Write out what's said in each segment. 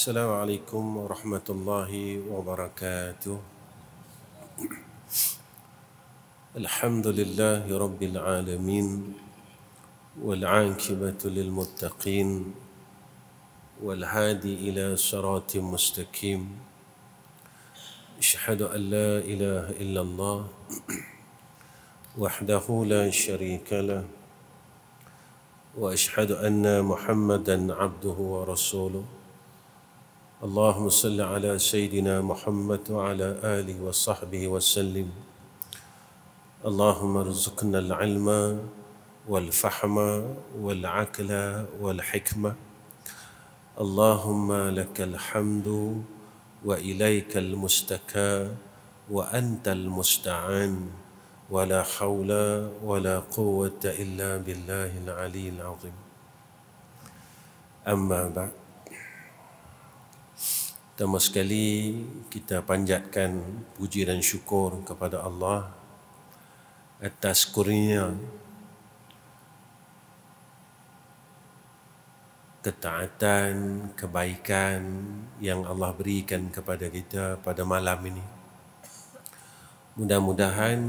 السلام عليكم ورحمة الله وبركاته الحمد لله رب العالمين والعاكبة للمتقين والهادي إلى صراط مستقيم أشهد أن لا إله إلا الله وحده لا شريك له وأشهد أن محمدا عبده ورسوله اللهم صل على سيدنا محمد وعلى آله وصحبه وسلم اللهم ارزقنا العلم والفحم والعقل والحكمة اللهم لك الحمد وإليك المستكى وأنت المستعان ولا حول ولا قوة إلا بالله العلي العظيم أما بعد Pertama sekali kita panjatkan puji dan syukur kepada Allah atas kurnia ketaatan, kebaikan yang Allah berikan kepada kita pada malam ini. Mudah-mudahan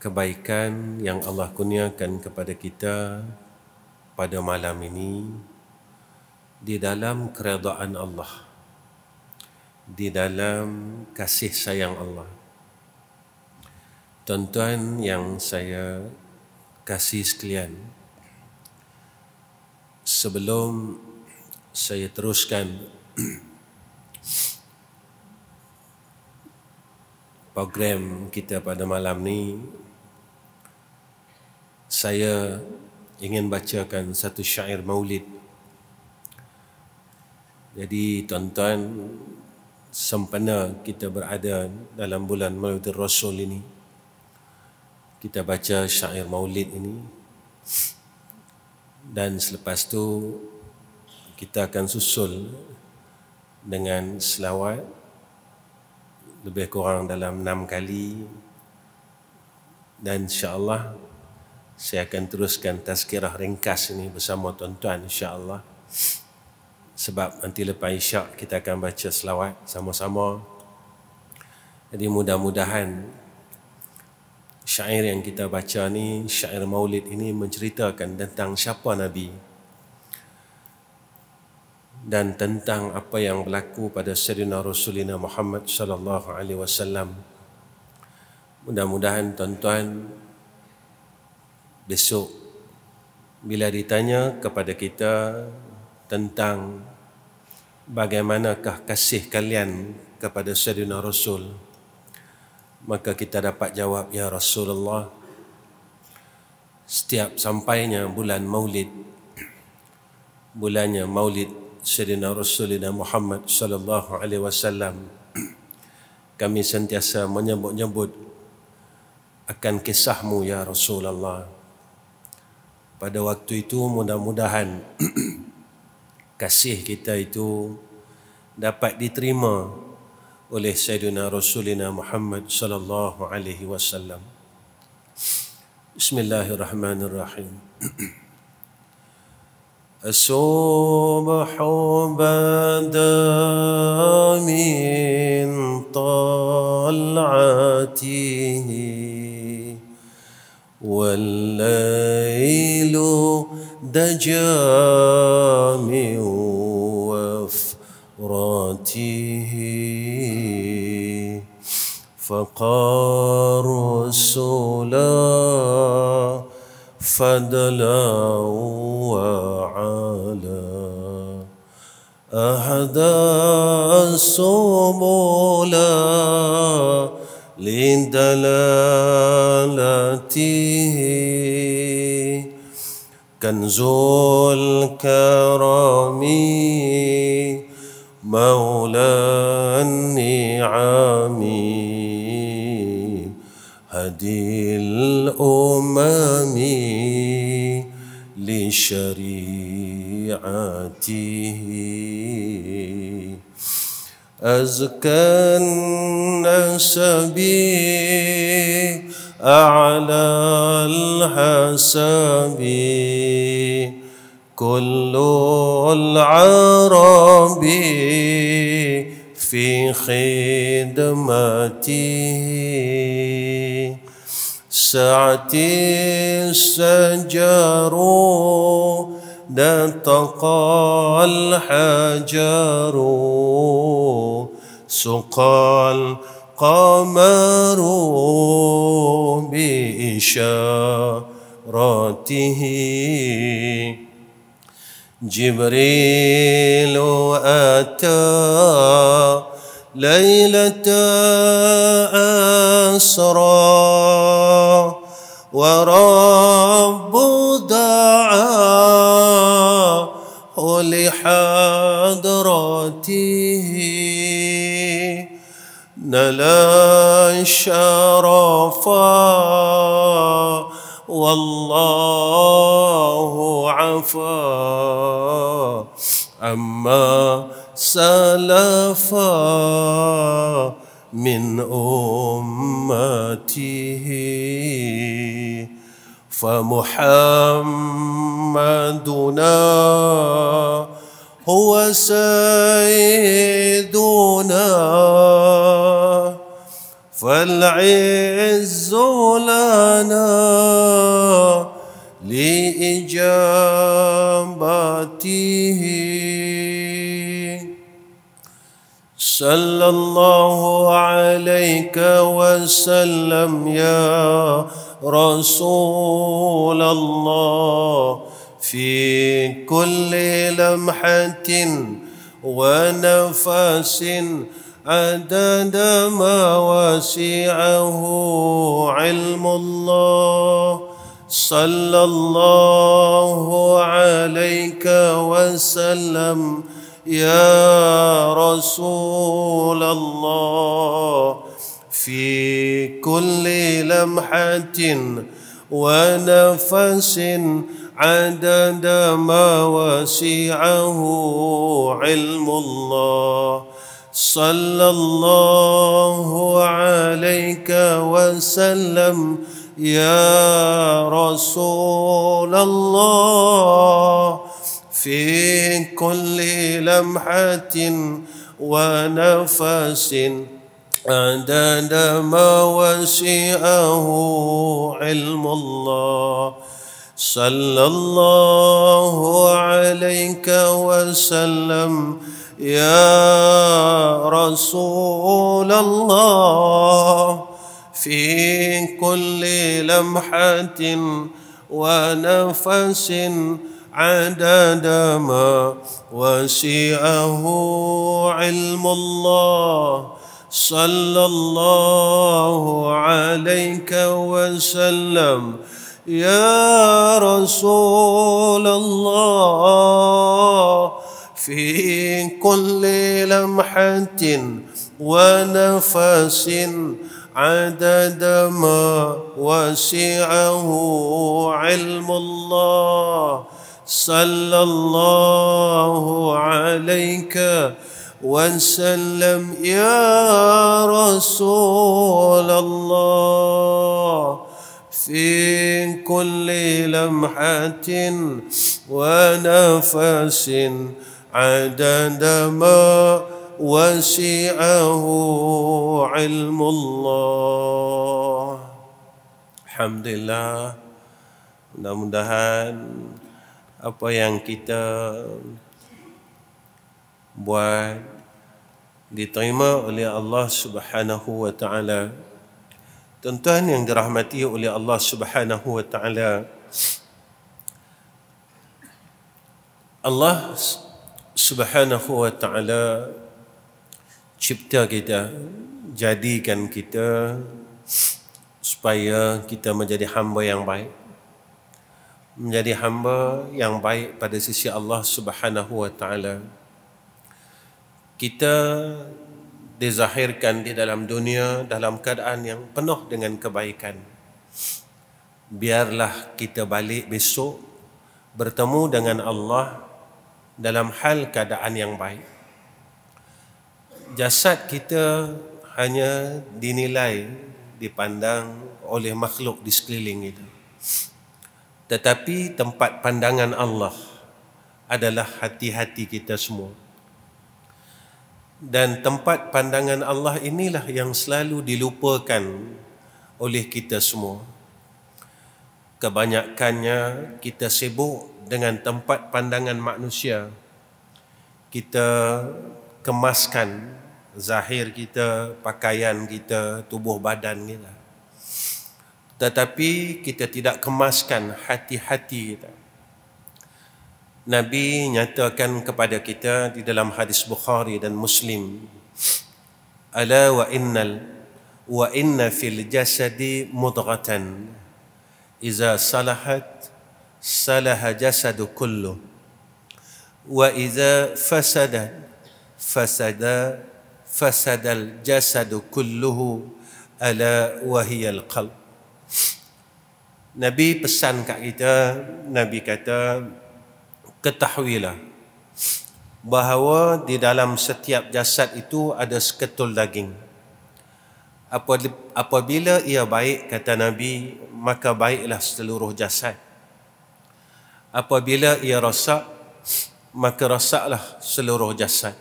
kebaikan yang Allah kurniakan kepada kita pada malam ini di dalam keredaan Allah di dalam kasih sayang Allah. Tuan-tuan yang saya kasih sekalian, sebelum saya teruskan program kita pada malam ni, saya ingin bacakan satu syair maulid. Jadi tuan-tuan sempena kita berada dalam bulan Maulid Rasul ini kita baca syair maulid ini dan selepas tu kita akan susul dengan selawat lebih kurang dalam enam kali dan Insya Allah saya akan teruskan tazkirah ringkas ini bersama tuan-tuan Insya Allah sebab nanti lepas isyak kita akan baca selawat sama-sama jadi mudah-mudahan syair yang kita baca ni syair maulid ini menceritakan tentang siapa nabi dan tentang apa yang berlaku pada Sayyidina Rasulina Muhammad sallallahu alaihi wasallam. Mudah-mudahan tuan-tuan besok bila ditanya kepada kita tentang bagaimanakah kasih kalian kepada Sayyidina Rasul maka kita dapat jawab Ya Rasulullah setiap sampainya bulan maulid bulannya maulid Sayyidina Rasulina Muhammad sallallahu alaihi wasallam kami sentiasa menyebut-nyebut akan kisahmu ya Rasulullah pada waktu itu mudah-mudahan kasih kita itu dapat diterima oleh Sayyidina Rasulina Muhammad sallallahu alaihi wasallam. Bismillahirrahmanirrahim. Subhu bada min talatihi wal lailu دجام وفراته فقار السلا فدلا وعلا أهدى السبل لدلالته كنز الكرم مولى النعم هدي الأمم لشريعته أزكى النسب أعلى الحسب كل العرب في خدمتي سعتي الشجر نتقى الحجر سقى القمر بإشارته جبريل أتى ليلة أسرى ورب دعا لحضرته نلا الشرفا والله عفا عما سلفا من امته فمحمدنا هو سيدنا فالعز لنا لإجابته صلى الله عليك وسلم يا رسول الله في كل لمحة ونفس عدد ما وسعه علم الله صلى الله عليك وسلم يا رسول الله في كل لمحة ونفس عدد ما وسعه علم الله صلى الله عليك وسلم يا رسول الله في كل لمحة ونفس عدد ما وسعه علم الله صلى الله عليك وسلم يا رسول الله في كل لمحة ونفس عدد ما وسعه علم الله صلى الله عليك وسلم يا رسول الله في كل لمحة ونفس عدد ما وسعه علم الله صلى الله عليك وسلم يا رسول الله في كل لمحة ونفس عدد ما وسعه علم الله الحمد لله mudah-mudahan apa yang kita buat diterima oleh Allah Subhanahu wa taala tuan-tuan yang dirahmati oleh Allah Subhanahu wa taala Allah subhanahu wa ta'ala cipta kita jadikan kita supaya kita menjadi hamba yang baik menjadi hamba yang baik pada sisi Allah subhanahu wa ta'ala kita dizahirkan di dalam dunia dalam keadaan yang penuh dengan kebaikan biarlah kita balik besok bertemu dengan Allah dalam hal keadaan yang baik. Jasad kita hanya dinilai, dipandang oleh makhluk di sekeliling kita. Tetapi tempat pandangan Allah adalah hati-hati kita semua. Dan tempat pandangan Allah inilah yang selalu dilupakan oleh kita semua. Kebanyakannya kita sibuk dengan tempat pandangan manusia kita kemaskan zahir kita, pakaian kita, tubuh badan kita. Tetapi kita tidak kemaskan hati-hati kita. Nabi nyatakan kepada kita di dalam hadis Bukhari dan Muslim. Ala wa innal wa inna fil jasadi mudghatan iza salahat صلح جسد كله وإذا فسد فسد فسد الجسد كله ألا وهي القلب Nabi pesan kat kita Nabi kata Ketahuilah Bahawa di dalam setiap jasad itu Ada seketul daging Apabila ia baik Kata Nabi Maka baiklah seluruh jasad apabila ia rosak maka rosaklah seluruh jasad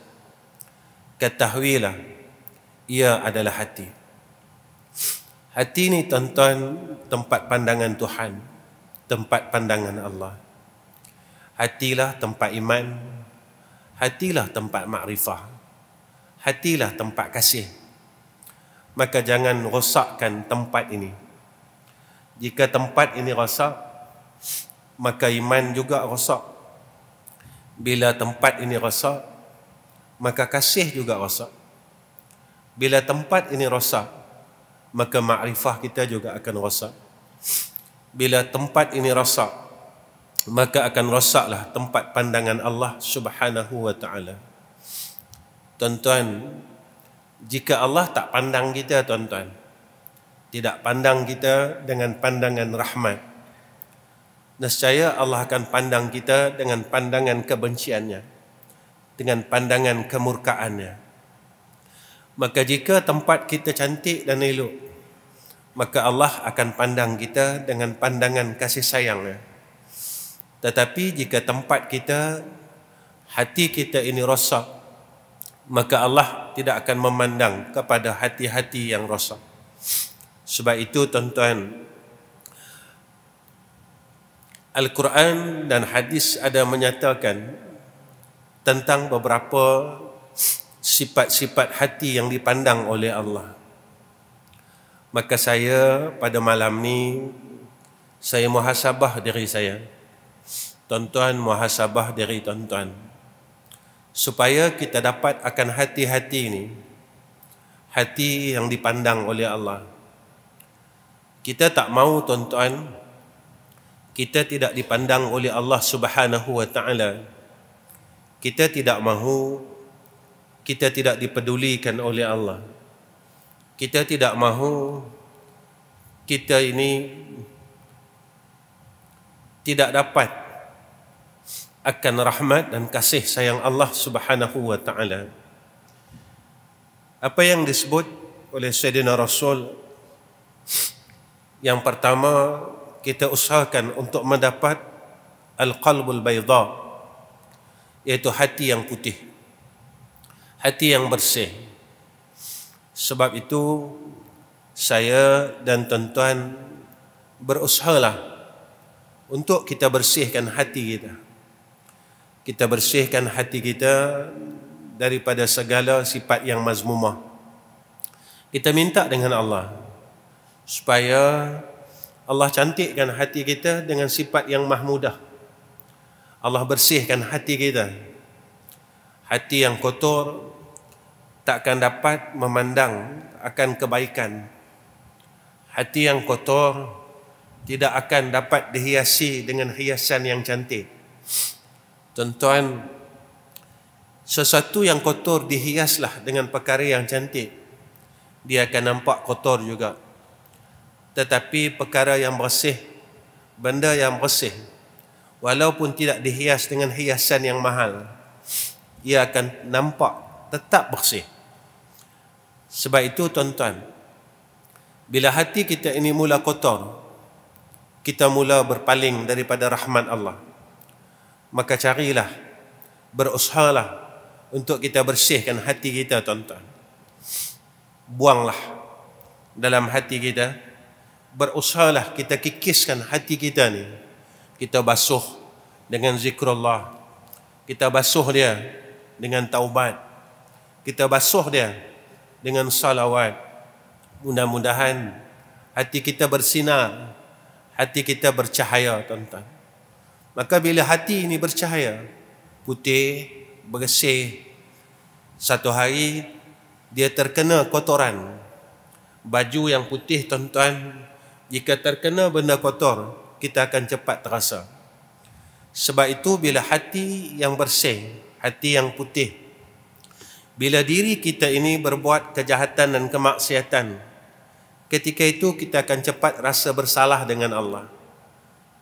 ketahuilah ia adalah hati hati ini tuan-tuan tempat pandangan Tuhan tempat pandangan Allah hatilah tempat iman hatilah tempat makrifah hatilah tempat kasih maka jangan rosakkan tempat ini jika tempat ini rosak maka iman juga rosak. Bila tempat ini rosak, maka kasih juga rosak. Bila tempat ini rosak, maka makrifah kita juga akan rosak. Bila tempat ini rosak, maka akan rosaklah tempat pandangan Allah Subhanahu wa taala. Tuan-tuan, jika Allah tak pandang kita, tuan-tuan, tidak pandang kita dengan pandangan rahmat, Nescaya Allah akan pandang kita dengan pandangan kebenciannya Dengan pandangan kemurkaannya Maka jika tempat kita cantik dan elok Maka Allah akan pandang kita dengan pandangan kasih sayangnya Tetapi jika tempat kita Hati kita ini rosak Maka Allah tidak akan memandang kepada hati-hati yang rosak Sebab itu tuan-tuan Al-Quran dan hadis ada menyatakan tentang beberapa sifat-sifat hati yang dipandang oleh Allah. Maka saya pada malam ni saya muhasabah diri saya. Tuan-tuan muhasabah diri tuan-tuan. Supaya kita dapat akan hati-hati ini. Hati yang dipandang oleh Allah. Kita tak mau tuan-tuan kita tidak dipandang oleh Allah Subhanahu wa taala kita tidak mahu kita tidak dipedulikan oleh Allah kita tidak mahu kita ini tidak dapat akan rahmat dan kasih sayang Allah Subhanahu wa taala apa yang disebut oleh Sayyidina Rasul yang pertama kita usahakan untuk mendapat al-qalbul bayda iaitu hati yang putih hati yang bersih sebab itu saya dan tuan-tuan berusahalah untuk kita bersihkan hati kita kita bersihkan hati kita daripada segala sifat yang mazmumah kita minta dengan Allah supaya Allah cantikkan hati kita dengan sifat yang mahmudah. Allah bersihkan hati kita. Hati yang kotor takkan dapat memandang akan kebaikan. Hati yang kotor tidak akan dapat dihiasi dengan hiasan yang cantik. Tuan-tuan, sesuatu yang kotor dihiaslah dengan perkara yang cantik. Dia akan nampak kotor juga tetapi perkara yang bersih benda yang bersih walaupun tidak dihias dengan hiasan yang mahal ia akan nampak tetap bersih sebab itu tuan-tuan bila hati kita ini mula kotor kita mula berpaling daripada rahmat Allah maka carilah berusahalah untuk kita bersihkan hati kita tuan-tuan buanglah dalam hati kita berusahalah kita kikiskan hati kita ni. Kita basuh dengan zikrullah. Kita basuh dia dengan taubat. Kita basuh dia dengan salawat. Mudah-mudahan hati kita bersinar. Hati kita bercahaya tuan-tuan. Maka bila hati ini bercahaya, putih, bersih, satu hari dia terkena kotoran. Baju yang putih tuan-tuan jika terkena benda kotor, kita akan cepat terasa. Sebab itu bila hati yang bersih, hati yang putih, bila diri kita ini berbuat kejahatan dan kemaksiatan, ketika itu kita akan cepat rasa bersalah dengan Allah.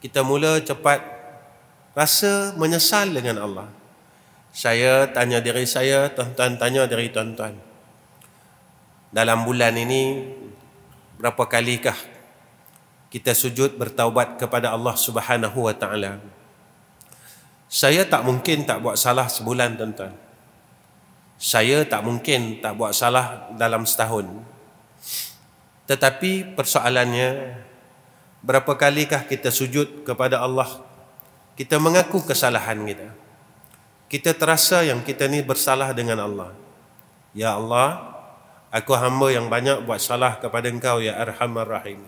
Kita mula cepat rasa menyesal dengan Allah. Saya tanya diri saya, tuan-tuan tanya diri tuan-tuan. Dalam bulan ini, berapa kalikah kita sujud bertaubat kepada Allah Subhanahu wa taala. Saya tak mungkin tak buat salah sebulan tuan-tuan. Saya tak mungkin tak buat salah dalam setahun. Tetapi persoalannya berapa kalikah kita sujud kepada Allah? Kita mengaku kesalahan kita. Kita terasa yang kita ni bersalah dengan Allah. Ya Allah, aku hamba yang banyak buat salah kepada Engkau ya Arhamar Rahim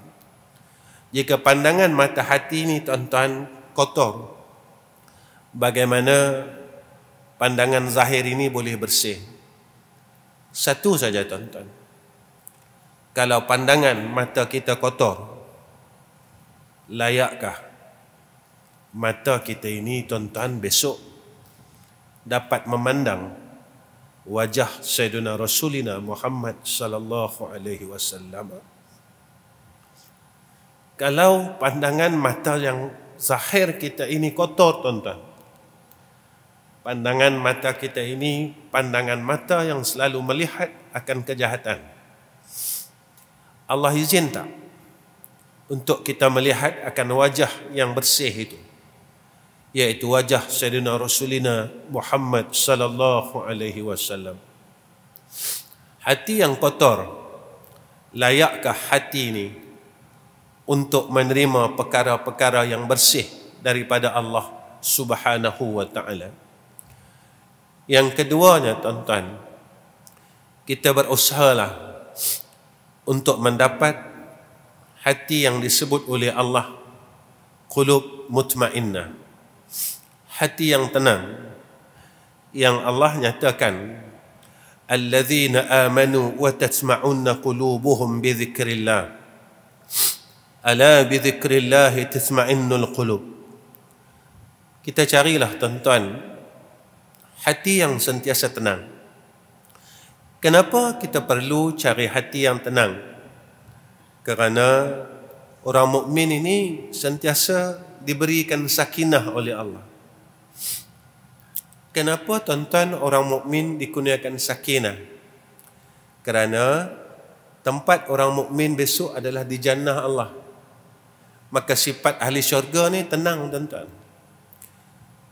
jika pandangan mata hati ini tuan-tuan kotor bagaimana pandangan zahir ini boleh bersih satu saja tuan-tuan kalau pandangan mata kita kotor layakkah mata kita ini tuan-tuan besok dapat memandang wajah Sayyidina Rasulina Muhammad sallallahu alaihi wasallam kalau pandangan mata yang zahir kita ini kotor tuan-tuan pandangan mata kita ini pandangan mata yang selalu melihat akan kejahatan Allah izin tak untuk kita melihat akan wajah yang bersih itu yaitu wajah Sayyidina Rasulina Muhammad sallallahu alaihi wasallam hati yang kotor layakkah hati ini untuk menerima perkara-perkara yang bersih daripada Allah Subhanahu wa taala. Yang keduanya tuan-tuan, kita berusahalah untuk mendapat hati yang disebut oleh Allah qulub mutmainnah. Hati yang tenang yang Allah nyatakan alladzina amanu wa tatma'unna qulubuhum bi dzikrillah ألا بذكر الله تسمعن القلوب kita carilah tuan-tuan hati yang sentiasa tenang kenapa kita perlu cari hati yang tenang kerana orang mukmin ini sentiasa diberikan sakinah oleh Allah kenapa tuan-tuan orang mukmin dikurniakan sakinah kerana tempat orang mukmin besok adalah di jannah Allah Maka sifat ahli syurga ni tenang tuan-tuan.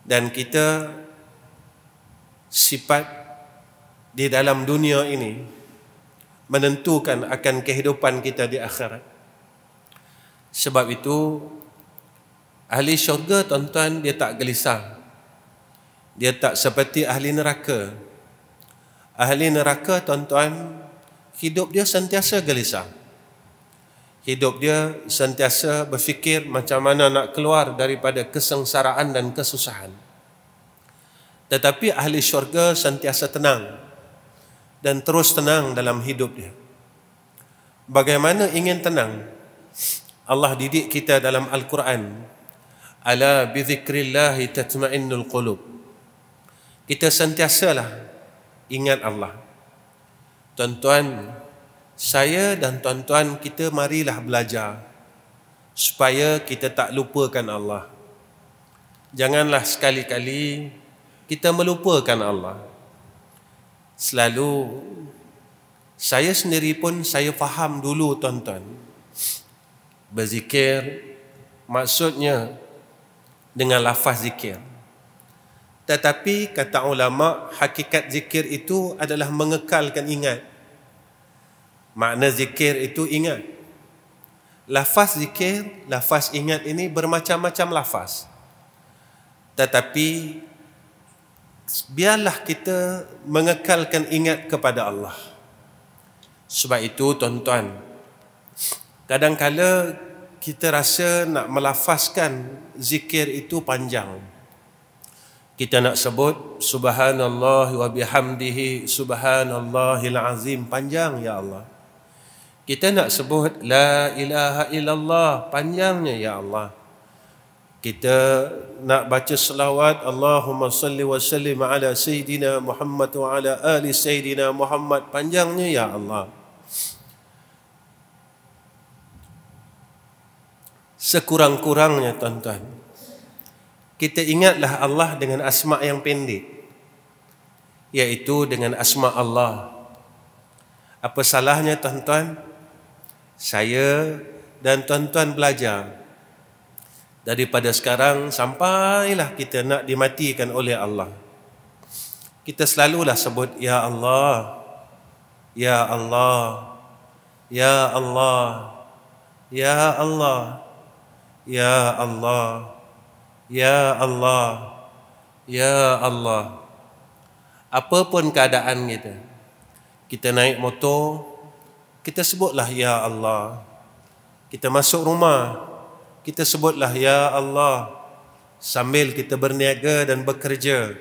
Dan kita sifat di dalam dunia ini menentukan akan kehidupan kita di akhirat. Sebab itu ahli syurga tuan-tuan dia tak gelisah. Dia tak seperti ahli neraka. Ahli neraka tuan-tuan hidup dia sentiasa gelisah hidup dia sentiasa berfikir macam mana nak keluar daripada kesengsaraan dan kesusahan. Tetapi ahli syurga sentiasa tenang dan terus tenang dalam hidup dia. Bagaimana ingin tenang? Allah didik kita dalam Al-Quran. Ala bi dhikrillahi tatma'innul qulub. Kita sentiasalah ingat Allah. Tuan-tuan, saya dan tuan-tuan kita marilah belajar supaya kita tak lupakan Allah. Janganlah sekali-kali kita melupakan Allah. Selalu saya sendiri pun saya faham dulu tuan-tuan. Berzikir maksudnya dengan lafaz zikir. Tetapi kata ulama hakikat zikir itu adalah mengekalkan ingat. Makna zikir itu ingat. Lafaz zikir, lafaz ingat ini bermacam-macam lafaz. Tetapi biarlah kita mengekalkan ingat kepada Allah. Sebab itu tuan-tuan, kala kita rasa nak melafazkan zikir itu panjang. Kita nak sebut subhanallah wa bihamdihi subhanallahil azim panjang ya Allah. Kita nak sebut La ilaha illallah Panjangnya ya Allah Kita nak baca selawat Allahumma salli wa sallim ala Sayyidina Muhammad wa ala ali Sayyidina Muhammad Panjangnya ya Allah Sekurang-kurangnya tuan-tuan Kita ingatlah Allah dengan asma' yang pendek Iaitu dengan asma' Allah Apa salahnya tuan-tuan? saya dan tuan-tuan belajar daripada sekarang sampailah kita nak dimatikan oleh Allah kita selalulah sebut ya Allah ya Allah ya Allah ya Allah ya Allah ya Allah ya Allah Apapun keadaan kita kita naik motor kita sebutlah ya Allah. Kita masuk rumah, kita sebutlah ya Allah. Sambil kita berniaga dan bekerja,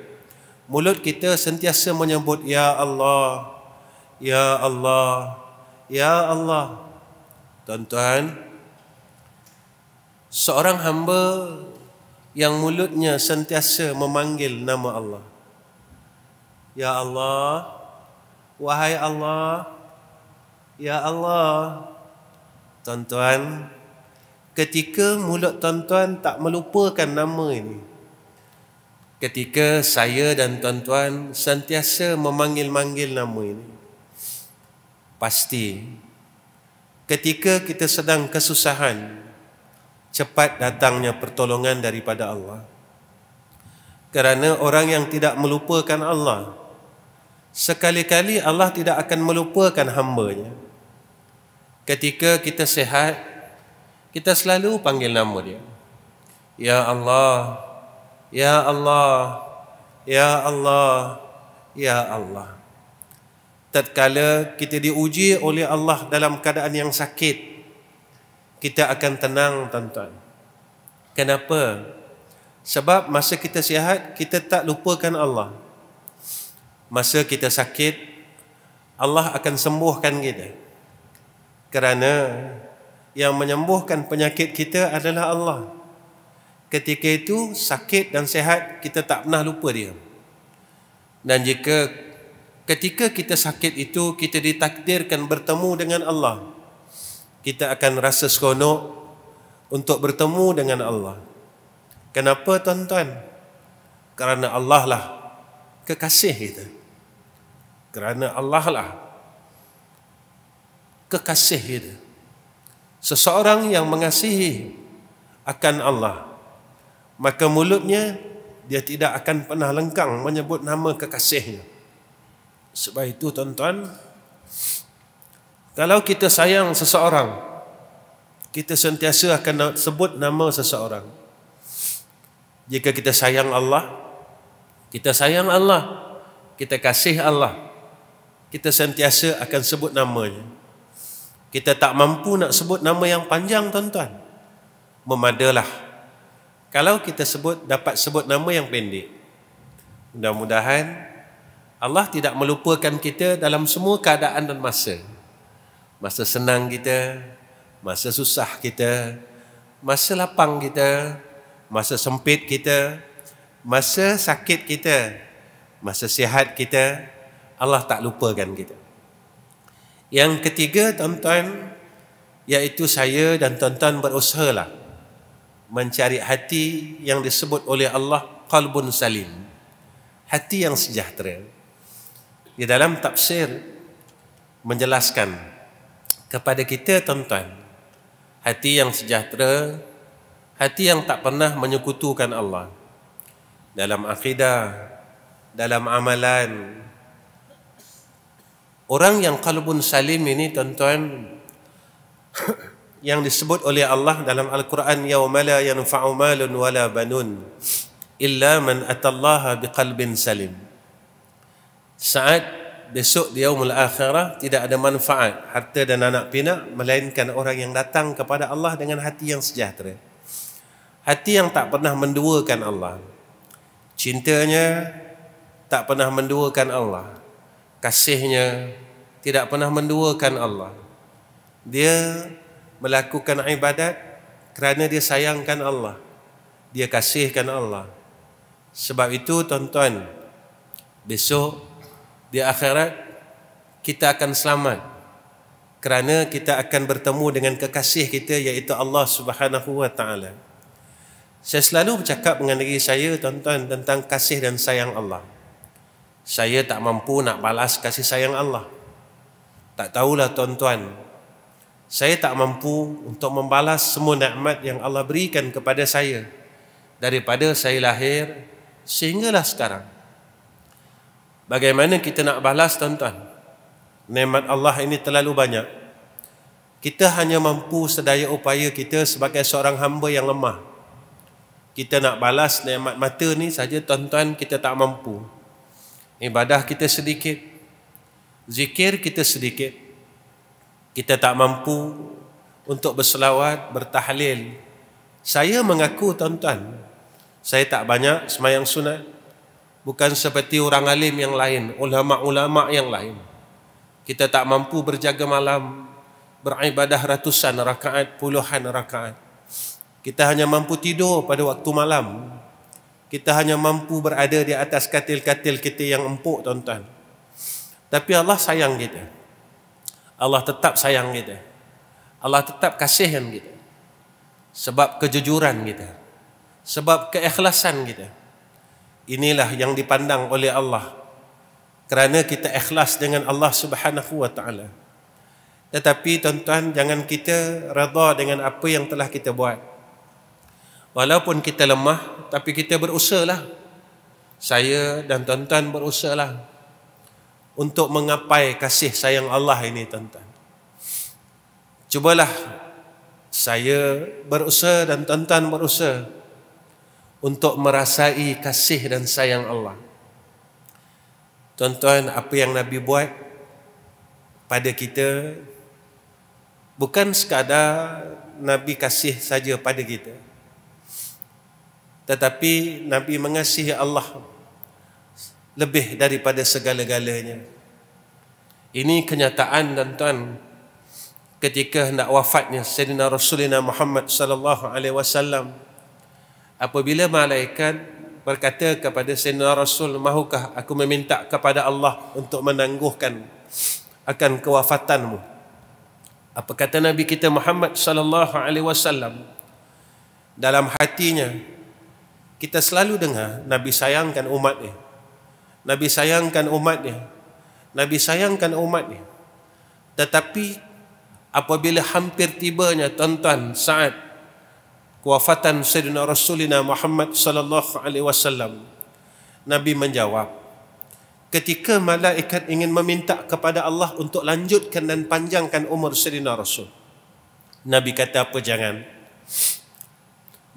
mulut kita sentiasa menyebut ya Allah. Ya Allah. Ya Allah. Tuan-tuan, seorang hamba yang mulutnya sentiasa memanggil nama Allah. Ya Allah, wahai Allah, Ya Allah Tuan-tuan Ketika mulut tuan-tuan tak melupakan nama ini Ketika saya dan tuan-tuan sentiasa memanggil-manggil nama ini Pasti Ketika kita sedang kesusahan Cepat datangnya pertolongan daripada Allah Kerana orang yang tidak melupakan Allah Allah Sekali-kali Allah tidak akan melupakan hambanya Ketika kita sehat Kita selalu panggil nama dia Ya Allah Ya Allah Ya Allah Ya Allah Tatkala kita diuji oleh Allah dalam keadaan yang sakit Kita akan tenang tuan-tuan Kenapa? Sebab masa kita sihat, kita tak lupakan Allah masa kita sakit Allah akan sembuhkan kita kerana yang menyembuhkan penyakit kita adalah Allah ketika itu sakit dan sehat kita tak pernah lupa dia dan jika ketika kita sakit itu kita ditakdirkan bertemu dengan Allah kita akan rasa seronok untuk bertemu dengan Allah kenapa tuan-tuan kerana Allah lah kekasih kita. Kerana Allah lah kekasih kita. Seseorang yang mengasihi akan Allah, maka mulutnya dia tidak akan pernah lengkang menyebut nama kekasihnya. Sebab itu tuan-tuan, kalau kita sayang seseorang, kita sentiasa akan sebut nama seseorang. Jika kita sayang Allah, kita sayang Allah. Kita kasih Allah. Kita sentiasa akan sebut namanya. Kita tak mampu nak sebut nama yang panjang tuan-tuan. Memadalah. Kalau kita sebut dapat sebut nama yang pendek. Mudah-mudahan Allah tidak melupakan kita dalam semua keadaan dan masa. Masa senang kita, masa susah kita, masa lapang kita, masa sempit kita, masa sakit kita, masa sihat kita, Allah tak lupakan kita. Yang ketiga, tuan-tuan, iaitu saya dan tuan-tuan berusahalah mencari hati yang disebut oleh Allah qalbun salim. Hati yang sejahtera. Di dalam tafsir menjelaskan kepada kita tuan-tuan, hati yang sejahtera, hati yang tak pernah menyekutukan Allah dalam akidah, dalam amalan. Orang yang kalbun salim ini tuan-tuan yang disebut oleh Allah dalam Al-Quran yauma la yanfa'u malun wala banun illa man atallaha biqalbin salim. Saat besok di yaumul akhirah tidak ada manfaat harta dan anak pinak melainkan orang yang datang kepada Allah dengan hati yang sejahtera. Hati yang tak pernah menduakan Allah. Cintanya tak pernah menduakan Allah. Kasihnya tidak pernah menduakan Allah. Dia melakukan ibadat kerana dia sayangkan Allah. Dia kasihkan Allah. Sebab itu tuan-tuan, besok di akhirat kita akan selamat kerana kita akan bertemu dengan kekasih kita iaitu Allah Subhanahu wa taala. Saya selalu bercakap dengan diri saya tuan-tuan tentang kasih dan sayang Allah. Saya tak mampu nak balas kasih sayang Allah. Tak tahulah tuan-tuan. Saya tak mampu untuk membalas semua nikmat yang Allah berikan kepada saya daripada saya lahir sehinggalah sekarang. Bagaimana kita nak balas tuan-tuan? Nikmat Allah ini terlalu banyak. Kita hanya mampu sedaya upaya kita sebagai seorang hamba yang lemah kita nak balas nikmat mata ni saja tuan-tuan kita tak mampu. Ibadah kita sedikit. Zikir kita sedikit. Kita tak mampu untuk berselawat, bertahlil. Saya mengaku tuan-tuan, saya tak banyak semayang sunat. Bukan seperti orang alim yang lain, ulama-ulama yang lain. Kita tak mampu berjaga malam, beribadah ratusan rakaat, puluhan rakaat. Kita hanya mampu tidur pada waktu malam. Kita hanya mampu berada di atas katil-katil kita yang empuk, tuan-tuan. Tapi Allah sayang kita. Allah tetap sayang kita. Allah tetap kasihan kita. Sebab kejujuran kita. Sebab keikhlasan kita. Inilah yang dipandang oleh Allah. Kerana kita ikhlas dengan Allah Subhanahu wa taala. Tetapi tuan-tuan jangan kita redha dengan apa yang telah kita buat. Walaupun kita lemah Tapi kita berusahalah Saya dan tuan-tuan berusahalah Untuk mengapai kasih sayang Allah ini tuan-tuan Cubalah Saya berusaha dan tuan-tuan berusaha Untuk merasai kasih dan sayang Allah Tuan-tuan apa yang Nabi buat Pada kita Bukan sekadar Nabi kasih saja pada kita tetapi Nabi mengasihi Allah lebih daripada segala-galanya. Ini kenyataan dan tuan ketika hendak wafatnya Sayyidina Rasulina Muhammad sallallahu alaihi wasallam apabila malaikat berkata kepada Sayyidina Rasul mahukah aku meminta kepada Allah untuk menangguhkan akan kewafatanmu apa kata Nabi kita Muhammad sallallahu alaihi wasallam dalam hatinya kita selalu dengar Nabi sayangkan umatnya. Nabi sayangkan umatnya. Nabi sayangkan umatnya. Tetapi apabila hampir tibanya tuan-tuan saat kewafatan Sayyidina Rasulina Muhammad sallallahu alaihi wasallam Nabi menjawab ketika malaikat ingin meminta kepada Allah untuk lanjutkan dan panjangkan umur Sayyidina Rasul Nabi kata apa jangan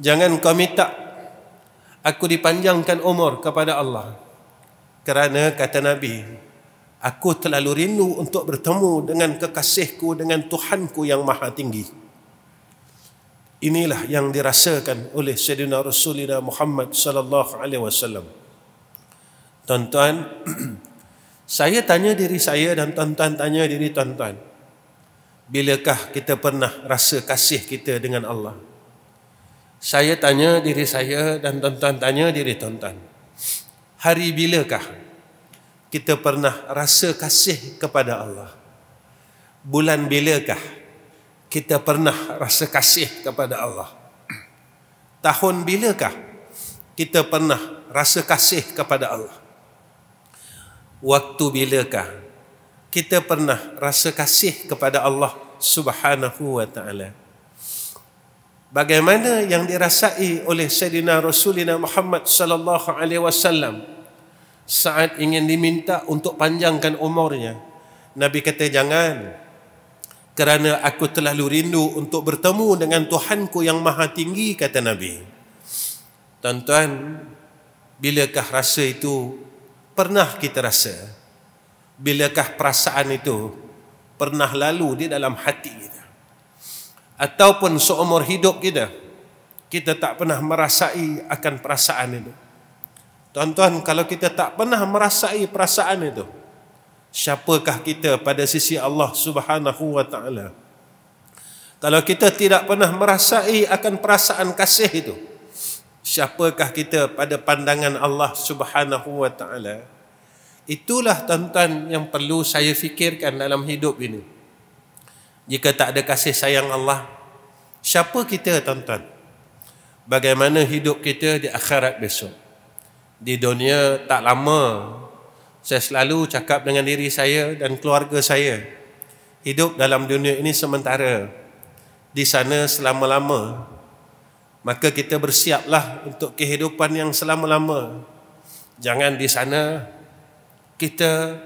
jangan kau minta aku dipanjangkan umur kepada Allah kerana kata Nabi aku terlalu rindu untuk bertemu dengan kekasihku dengan Tuhanku yang maha tinggi inilah yang dirasakan oleh Sayyidina Rasulina Muhammad sallallahu alaihi wasallam tuan-tuan saya tanya diri saya dan tuan-tuan tanya diri tuan-tuan bilakah kita pernah rasa kasih kita dengan Allah saya tanya diri saya dan tuan-tuan tanya diri tuan-tuan. Hari bilakah kita pernah rasa kasih kepada Allah? Bulan bilakah kita pernah rasa kasih kepada Allah? Tahun bilakah kita pernah rasa kasih kepada Allah? Waktu bilakah kita pernah rasa kasih kepada Allah Subhanahu wa taala? bagaimana yang dirasai oleh Sayyidina Rasulina Muhammad sallallahu alaihi wasallam saat ingin diminta untuk panjangkan umurnya Nabi kata jangan kerana aku telah rindu untuk bertemu dengan Tuhanku yang maha tinggi kata Nabi tuan-tuan bilakah rasa itu pernah kita rasa bilakah perasaan itu pernah lalu di dalam hati kita ataupun seumur hidup kita kita tak pernah merasai akan perasaan itu tuan-tuan kalau kita tak pernah merasai perasaan itu siapakah kita pada sisi Allah Subhanahu wa taala kalau kita tidak pernah merasai akan perasaan kasih itu siapakah kita pada pandangan Allah Subhanahu wa taala itulah tuan-tuan yang perlu saya fikirkan dalam hidup ini jika tak ada kasih sayang Allah Siapa kita tuan-tuan Bagaimana hidup kita di akhirat besok Di dunia tak lama Saya selalu cakap dengan diri saya dan keluarga saya Hidup dalam dunia ini sementara Di sana selama-lama Maka kita bersiaplah untuk kehidupan yang selama-lama Jangan di sana Kita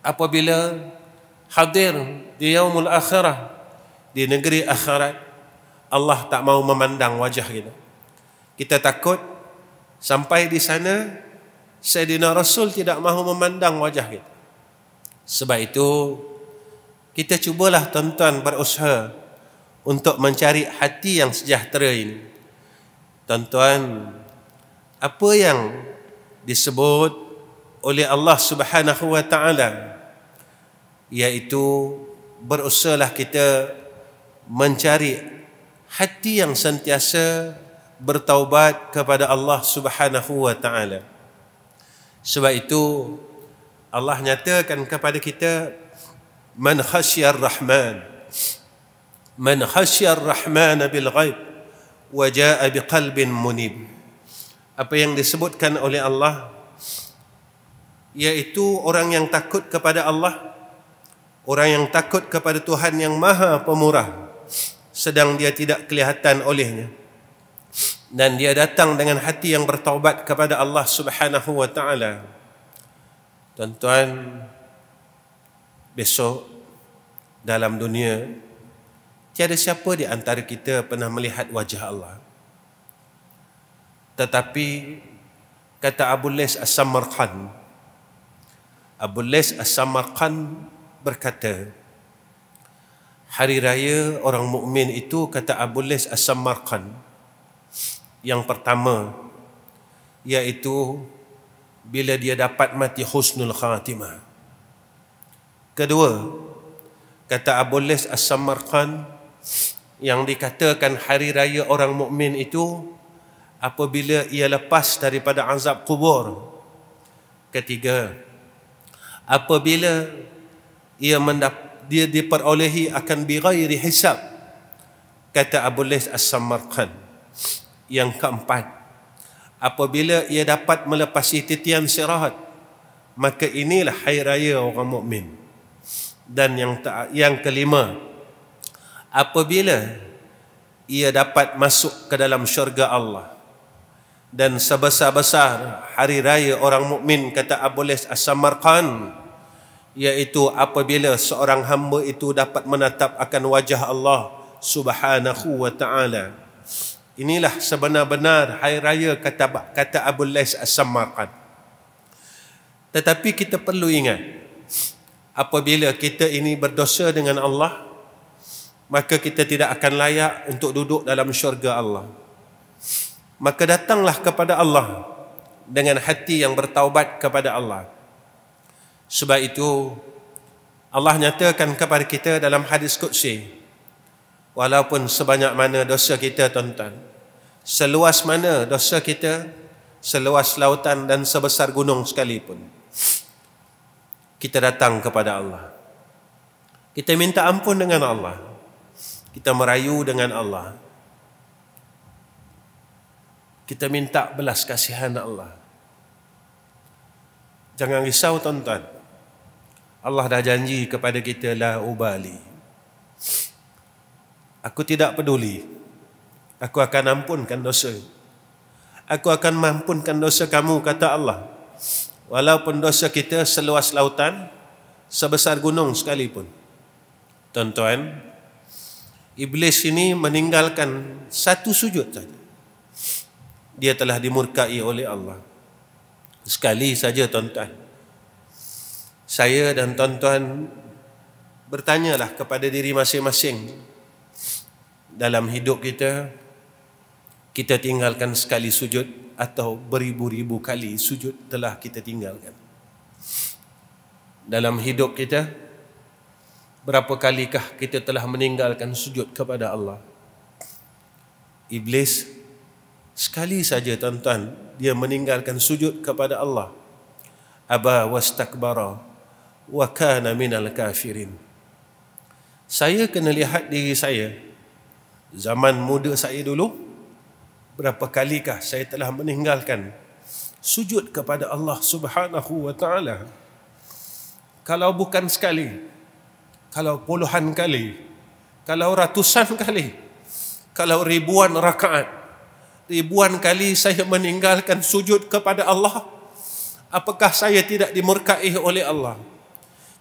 Apabila hadir di yaumul akhirah di negeri akhirat Allah tak mau memandang wajah kita kita takut sampai di sana Sayyidina Rasul tidak mahu memandang wajah kita sebab itu kita cubalah tuan-tuan berusaha untuk mencari hati yang sejahtera ini tuan-tuan apa yang disebut oleh Allah Subhanahu wa taala iaitu berusahalah kita mencari hati yang sentiasa bertaubat kepada Allah Subhanahu wa taala. Sebab itu Allah nyatakan kepada kita man khasyar rahman man khasyar rahman bil ghaib wa jaa bi qalbin munib. Apa yang disebutkan oleh Allah iaitu orang yang takut kepada Allah Orang yang takut kepada Tuhan yang maha pemurah Sedang dia tidak kelihatan olehnya Dan dia datang dengan hati yang bertaubat kepada Allah subhanahu wa ta'ala Tuan-tuan Besok Dalam dunia Tiada siapa di antara kita pernah melihat wajah Allah Tetapi Kata Abu Lais As-Samarqan Abu Lais As-Samarqan berkata hari raya orang mukmin itu kata Abu Lays As-Samarqan yang pertama iaitu bila dia dapat mati husnul khatimah kedua kata Abu Lays As-Samarqan yang dikatakan hari raya orang mukmin itu apabila ia lepas daripada azab kubur ketiga apabila ia mendap, dia diperolehi akan bighairi hisab kata Abu Lais As-Samarqand yang keempat apabila ia dapat melepasi titian sirahat maka inilah hari raya orang mukmin dan yang ta- yang kelima apabila ia dapat masuk ke dalam syurga Allah dan sebesar-besar hari raya orang mukmin kata Abu Lais As-Samarqand Yaitu apabila seorang hamba itu dapat menatap akan wajah Allah Subhanahu wa taala. Inilah sebenar-benar hari raya kata kata Abu Lais As-Samarqand. Tetapi kita perlu ingat apabila kita ini berdosa dengan Allah maka kita tidak akan layak untuk duduk dalam syurga Allah. Maka datanglah kepada Allah dengan hati yang bertaubat kepada Allah. Sebab itu Allah nyatakan kepada kita dalam hadis Qudsi Walaupun sebanyak mana dosa kita tuan-tuan Seluas mana dosa kita Seluas lautan dan sebesar gunung sekalipun Kita datang kepada Allah Kita minta ampun dengan Allah Kita merayu dengan Allah Kita minta belas kasihan Allah Jangan risau tuan-tuan Allah dah janji kepada kita la ubali. Aku tidak peduli. Aku akan ampunkan dosa. Aku akan mampunkan dosa kamu kata Allah. Walaupun dosa kita seluas lautan, sebesar gunung sekalipun. Tuan-tuan, iblis ini meninggalkan satu sujud saja. Dia telah dimurkai oleh Allah. Sekali saja tuan-tuan saya dan tuan-tuan bertanyalah kepada diri masing-masing dalam hidup kita kita tinggalkan sekali sujud atau beribu-ribu kali sujud telah kita tinggalkan dalam hidup kita berapa kalikah kita telah meninggalkan sujud kepada Allah iblis sekali saja tuan-tuan dia meninggalkan sujud kepada Allah aba wastakbara wa kana minal kafirin saya kena lihat diri saya zaman muda saya dulu berapa kalikah saya telah meninggalkan sujud kepada Allah Subhanahu wa taala kalau bukan sekali kalau puluhan kali kalau ratusan kali kalau ribuan rakaat ribuan kali saya meninggalkan sujud kepada Allah apakah saya tidak dimurkai oleh Allah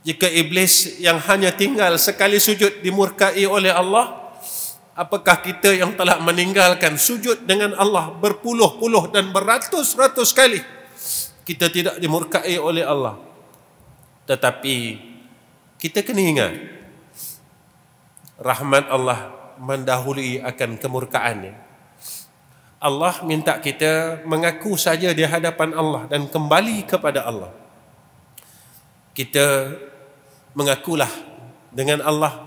jika iblis yang hanya tinggal sekali sujud dimurkai oleh Allah, apakah kita yang telah meninggalkan sujud dengan Allah berpuluh-puluh dan beratus-ratus kali, kita tidak dimurkai oleh Allah. Tetapi, kita kena ingat, rahmat Allah mendahului akan kemurkaannya. Allah minta kita mengaku saja di hadapan Allah dan kembali kepada Allah kita mengakulah dengan Allah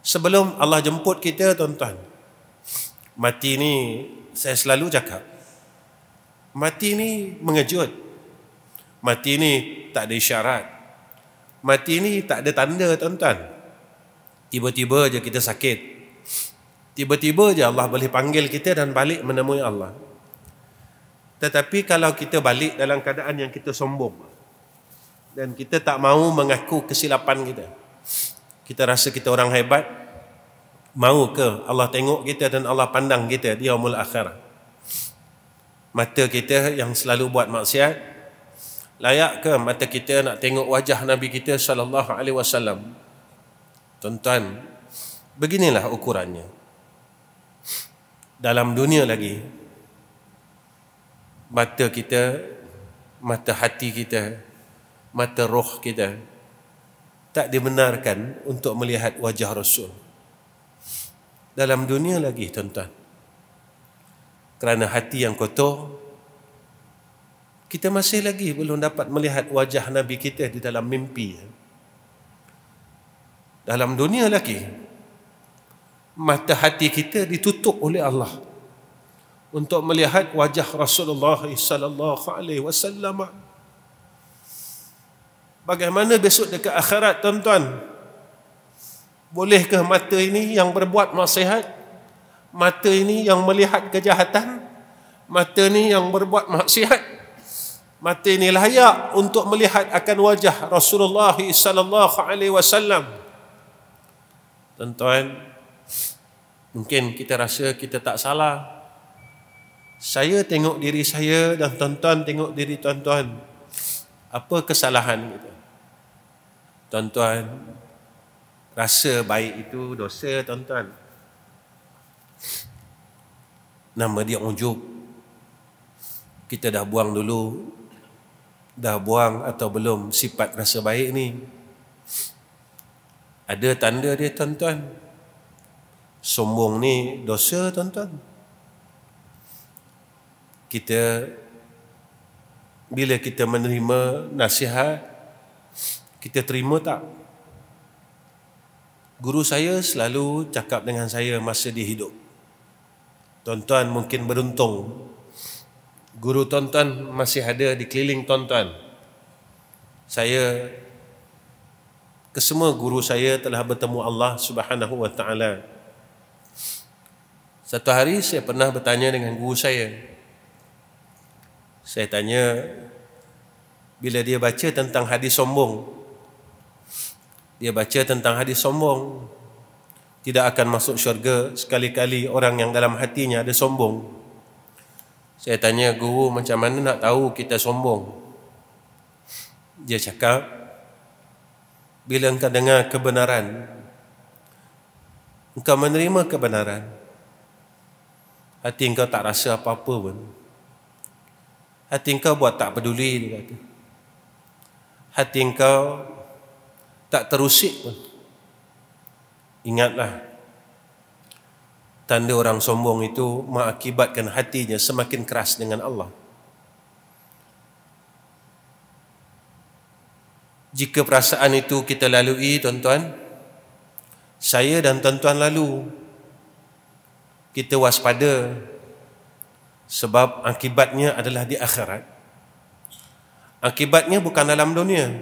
sebelum Allah jemput kita tuan-tuan mati ni saya selalu cakap mati ni mengejut mati ni tak ada isyarat mati ni tak ada tanda tuan-tuan tiba-tiba je kita sakit tiba-tiba je Allah boleh panggil kita dan balik menemui Allah tetapi kalau kita balik dalam keadaan yang kita sombong dan kita tak mau mengaku kesilapan kita. Kita rasa kita orang hebat. Mau ke Allah tengok kita dan Allah pandang kita di yaumul akhirah? Mata kita yang selalu buat maksiat layak ke mata kita nak tengok wajah Nabi kita sallallahu alaihi wasallam? tuan beginilah ukurannya. Dalam dunia lagi mata kita mata hati kita mata roh kita tak dibenarkan untuk melihat wajah Rasul. Dalam dunia lagi tuan-tuan. Kerana hati yang kotor, kita masih lagi belum dapat melihat wajah Nabi kita di dalam mimpi. Dalam dunia lagi, mata hati kita ditutup oleh Allah untuk melihat wajah Rasulullah sallallahu alaihi wasallam. Bagaimana besok dekat akhirat tuan-tuan? Bolehkah mata ini yang berbuat maksiat? Mata ini yang melihat kejahatan? Mata ini yang berbuat maksiat? Mata ini layak untuk melihat akan wajah Rasulullah sallallahu alaihi wasallam. Tuan-tuan, mungkin kita rasa kita tak salah. Saya tengok diri saya dan tuan-tuan tengok diri tuan-tuan. Apa kesalahan kita? tuan-tuan rasa baik itu dosa tuan-tuan nama dia ujub kita dah buang dulu dah buang atau belum sifat rasa baik ni ada tanda dia tuan-tuan sombong ni dosa tuan-tuan kita bila kita menerima nasihat kita terima tak? Guru saya selalu cakap dengan saya masa dia hidup. Tuan-tuan mungkin beruntung. Guru tuan-tuan masih ada di keliling tuan-tuan. Saya kesemua guru saya telah bertemu Allah Subhanahu wa taala. Satu hari saya pernah bertanya dengan guru saya. Saya tanya bila dia baca tentang hadis sombong, dia baca tentang hadis sombong tidak akan masuk syurga sekali-kali orang yang dalam hatinya ada sombong saya tanya guru macam mana nak tahu kita sombong dia cakap bila engkau dengar kebenaran engkau menerima kebenaran hati engkau tak rasa apa-apa pun hati engkau buat tak peduli dia kata hati engkau tak terusik pun. Ingatlah, tanda orang sombong itu mengakibatkan hatinya semakin keras dengan Allah. Jika perasaan itu kita lalui, tuan-tuan, saya dan tuan-tuan lalu, kita waspada sebab akibatnya adalah di akhirat. Akibatnya bukan dalam dunia.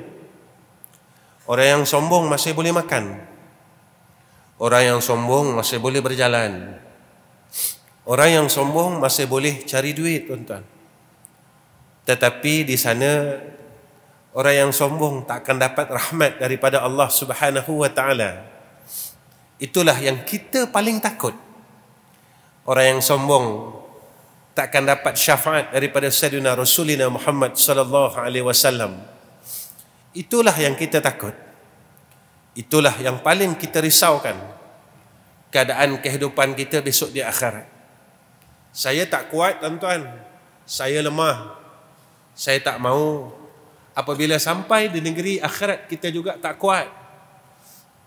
Orang yang sombong masih boleh makan. Orang yang sombong masih boleh berjalan. Orang yang sombong masih boleh cari duit, tuan-tuan. Tetapi di sana orang yang sombong tak akan dapat rahmat daripada Allah Subhanahu wa taala. Itulah yang kita paling takut. Orang yang sombong tak akan dapat syafaat daripada Sayyidina Rasulina Muhammad sallallahu alaihi wasallam. Itulah yang kita takut. Itulah yang paling kita risaukan. Keadaan kehidupan kita besok di akhirat. Saya tak kuat tuan-tuan. Saya lemah. Saya tak mau. Apabila sampai di negeri akhirat kita juga tak kuat.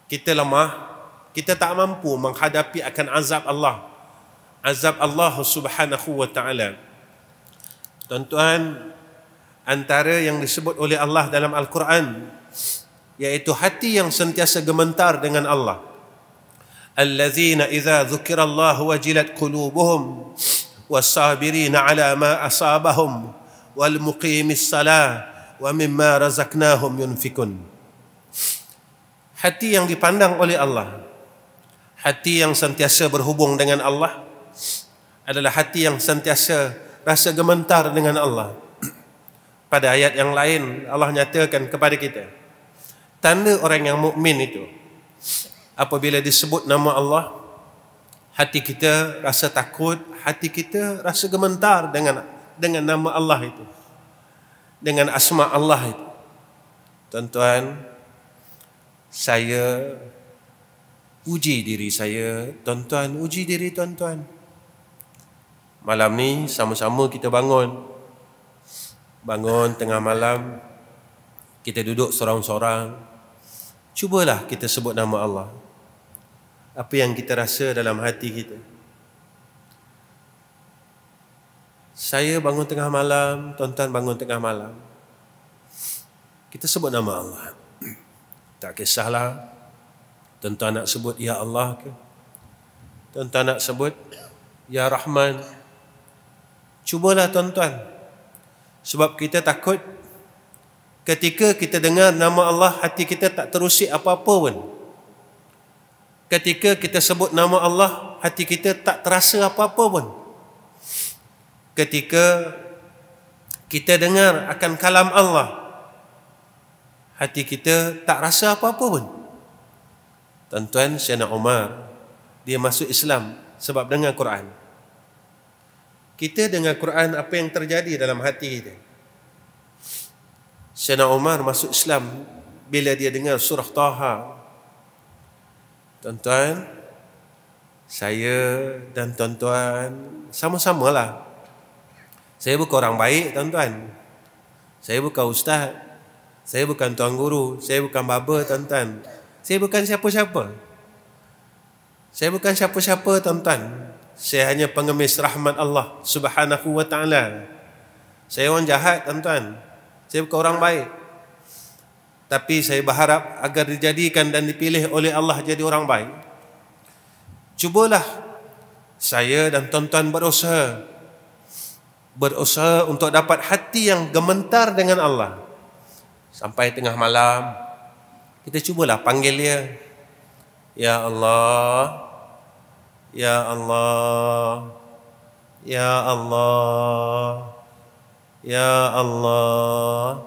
Kita lemah. Kita tak mampu menghadapi akan azab Allah. Azab Allah subhanahu wa ta'ala. Tuan-tuan, antara yang disebut oleh Allah dalam Al-Quran yaitu hati yang sentiasa gemetar dengan Allah allazina idza dzukirallahu wajilat qulubuhum wasabirina ala ma asabahum wal muqimis salah wa mimma razaqnahum yunfikun hati yang dipandang oleh Allah hati yang sentiasa berhubung dengan Allah adalah hati yang sentiasa rasa gemetar dengan Allah pada ayat yang lain Allah nyatakan kepada kita tanda orang yang mukmin itu apabila disebut nama Allah hati kita rasa takut hati kita rasa gemetar dengan dengan nama Allah itu dengan asma Allah itu tuan-tuan saya uji diri saya tuan-tuan uji diri tuan-tuan malam ni sama-sama kita bangun bangun tengah malam kita duduk seorang-seorang cubalah kita sebut nama Allah apa yang kita rasa dalam hati kita saya bangun tengah malam tuan-tuan bangun tengah malam kita sebut nama Allah tak kisahlah tuan-tuan nak sebut ya Allah ke tuan-tuan nak sebut ya Rahman cubalah tuan-tuan sebab kita takut ketika kita dengar nama Allah hati kita tak terusik apa-apa pun. Ketika kita sebut nama Allah hati kita tak terasa apa-apa pun. Ketika kita dengar akan kalam Allah hati kita tak rasa apa-apa pun. Tuan-tuan Syana Umar dia masuk Islam sebab dengar Quran. Kita dengan Quran apa yang terjadi dalam hati kita. Sayyidina Umar masuk Islam bila dia dengar surah Taha. Tuan-tuan, saya dan tuan-tuan sama-samalah. Saya bukan orang baik, tuan-tuan. Saya bukan ustaz. Saya bukan tuan guru. Saya bukan baba, tuan-tuan. Saya bukan siapa-siapa. Saya bukan siapa-siapa, tuan-tuan. Saya hanya pengemis rahmat Allah Subhanahu wa ta'ala Saya orang jahat tuan-tuan Saya bukan orang baik Tapi saya berharap agar dijadikan Dan dipilih oleh Allah jadi orang baik Cubalah Saya dan tuan-tuan berusaha Berusaha untuk dapat hati yang gemetar dengan Allah Sampai tengah malam Kita cubalah panggil dia Ya Allah Ya Allah Ya Allah Ya Allah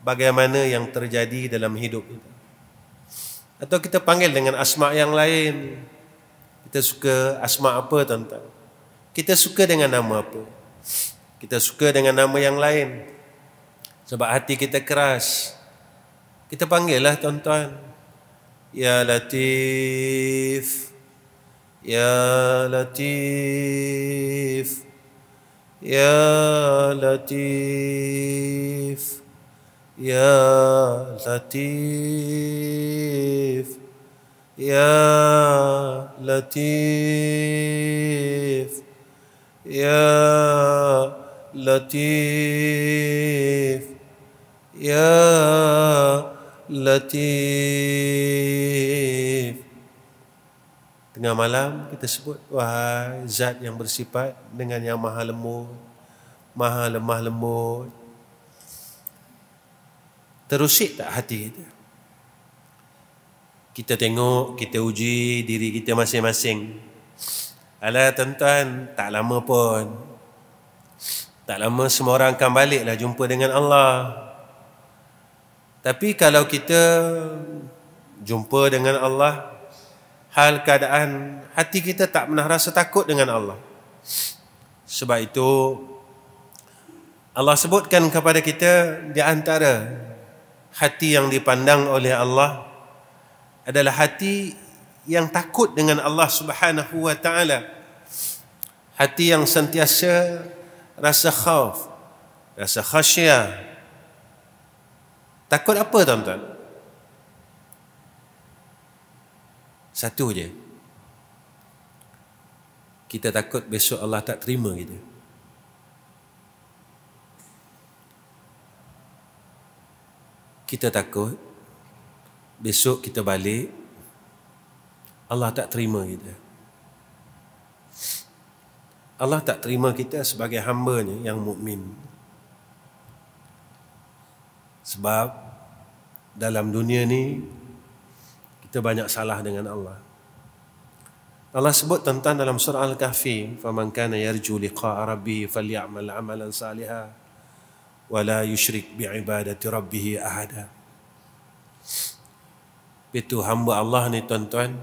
Bagaimana yang terjadi dalam hidup kita Atau kita panggil dengan asma' yang lain Kita suka asma' apa tuan-tuan Kita suka dengan nama apa Kita suka dengan nama yang lain Sebab hati kita keras Kita panggil lah tuan-tuan Ya Latif Ya Latif يا لطيف يا لطيف يا لطيف يا لطيف يا لطيف يا لطيف Tengah malam kita sebut Wahai zat yang bersifat Dengan yang maha lembut Maha lemah lembut Terusik tak hati kita Kita tengok Kita uji diri kita masing-masing Alah tuan-tuan Tak lama pun Tak lama semua orang akan baliklah Jumpa dengan Allah Tapi kalau kita Jumpa dengan Allah hal keadaan hati kita tak pernah rasa takut dengan Allah. Sebab itu Allah sebutkan kepada kita di antara hati yang dipandang oleh Allah adalah hati yang takut dengan Allah Subhanahu wa taala. Hati yang sentiasa rasa khauf, rasa khasyah. Takut apa tuan-tuan? Satu je. Kita takut besok Allah tak terima kita. Kita takut besok kita balik Allah tak terima kita. Allah tak terima kita sebagai hamba-Nya yang mukmin. Sebab dalam dunia ni kita banyak salah dengan Allah. Allah sebut tentang dalam surah Al-Kahfi, "Faman kana yarju liqa'a rabbihi faly'amal 'amalan saliha wa la yushrik bi'ibadati rabbih ahada." Itu hamba Allah ni tuan-tuan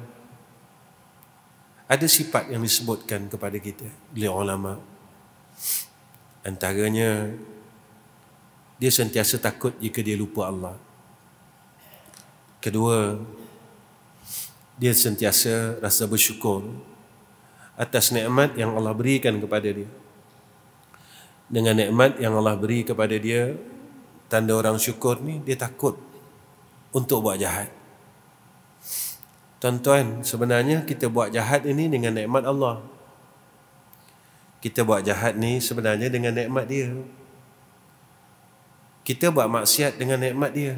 ada sifat yang disebutkan kepada kita oleh ulama antaranya dia sentiasa takut jika dia lupa Allah kedua dia sentiasa rasa bersyukur atas nikmat yang Allah berikan kepada dia. Dengan nikmat yang Allah beri kepada dia, tanda orang syukur ni dia takut untuk buat jahat. Tuan-tuan, sebenarnya kita buat jahat ini dengan nikmat Allah. Kita buat jahat ni sebenarnya dengan nikmat dia. Kita buat maksiat dengan nikmat dia.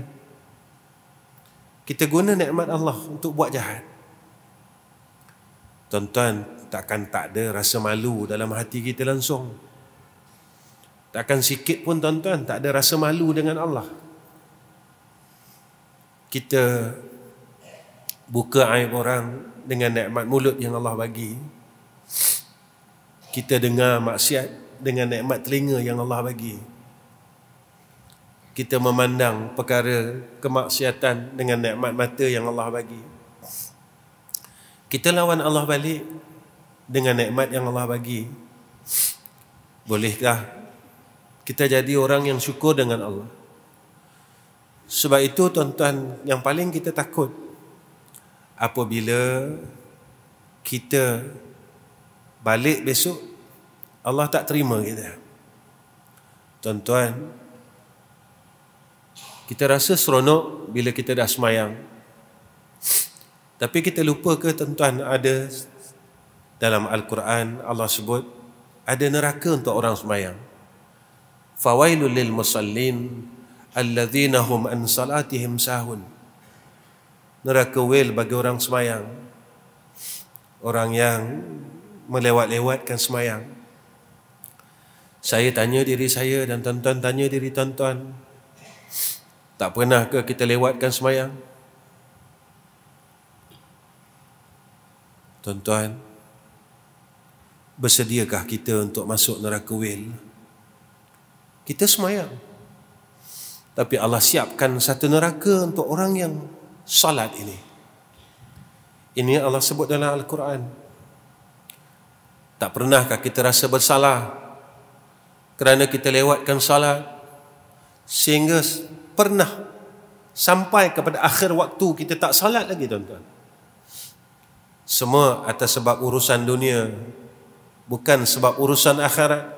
Kita guna nikmat Allah untuk buat jahat. Tuan-tuan, takkan tak ada rasa malu dalam hati kita langsung. Takkan sikit pun tuan-tuan, tak ada rasa malu dengan Allah. Kita buka aib orang dengan nikmat mulut yang Allah bagi. Kita dengar maksiat dengan nikmat telinga yang Allah bagi kita memandang perkara kemaksiatan dengan nikmat mata yang Allah bagi. Kita lawan Allah balik dengan nikmat yang Allah bagi. Bolehkah kita jadi orang yang syukur dengan Allah? Sebab itu tuan-tuan yang paling kita takut apabila kita balik besok Allah tak terima kita. Tuan-tuan, kita rasa seronok bila kita dah semayang. Tapi kita lupa ke tuan-tuan ada dalam Al-Quran Allah sebut ada neraka untuk orang semayang. Fawailul lil musallin alladhina hum an salatihim sahun. Neraka wel bagi orang semayang. Orang yang melewat-lewatkan semayang. Saya tanya diri saya dan tuan-tuan tanya diri tuan-tuan. Tak pernah ke kita lewatkan semayang? Tuan-tuan, bersediakah kita untuk masuk neraka wil? Kita semayang. Tapi Allah siapkan satu neraka untuk orang yang salat ini. Ini Allah sebut dalam Al-Quran. Tak pernahkah kita rasa bersalah kerana kita lewatkan salat sehingga pernah sampai kepada akhir waktu kita tak salat lagi tuan-tuan. Semua atas sebab urusan dunia bukan sebab urusan akhirat.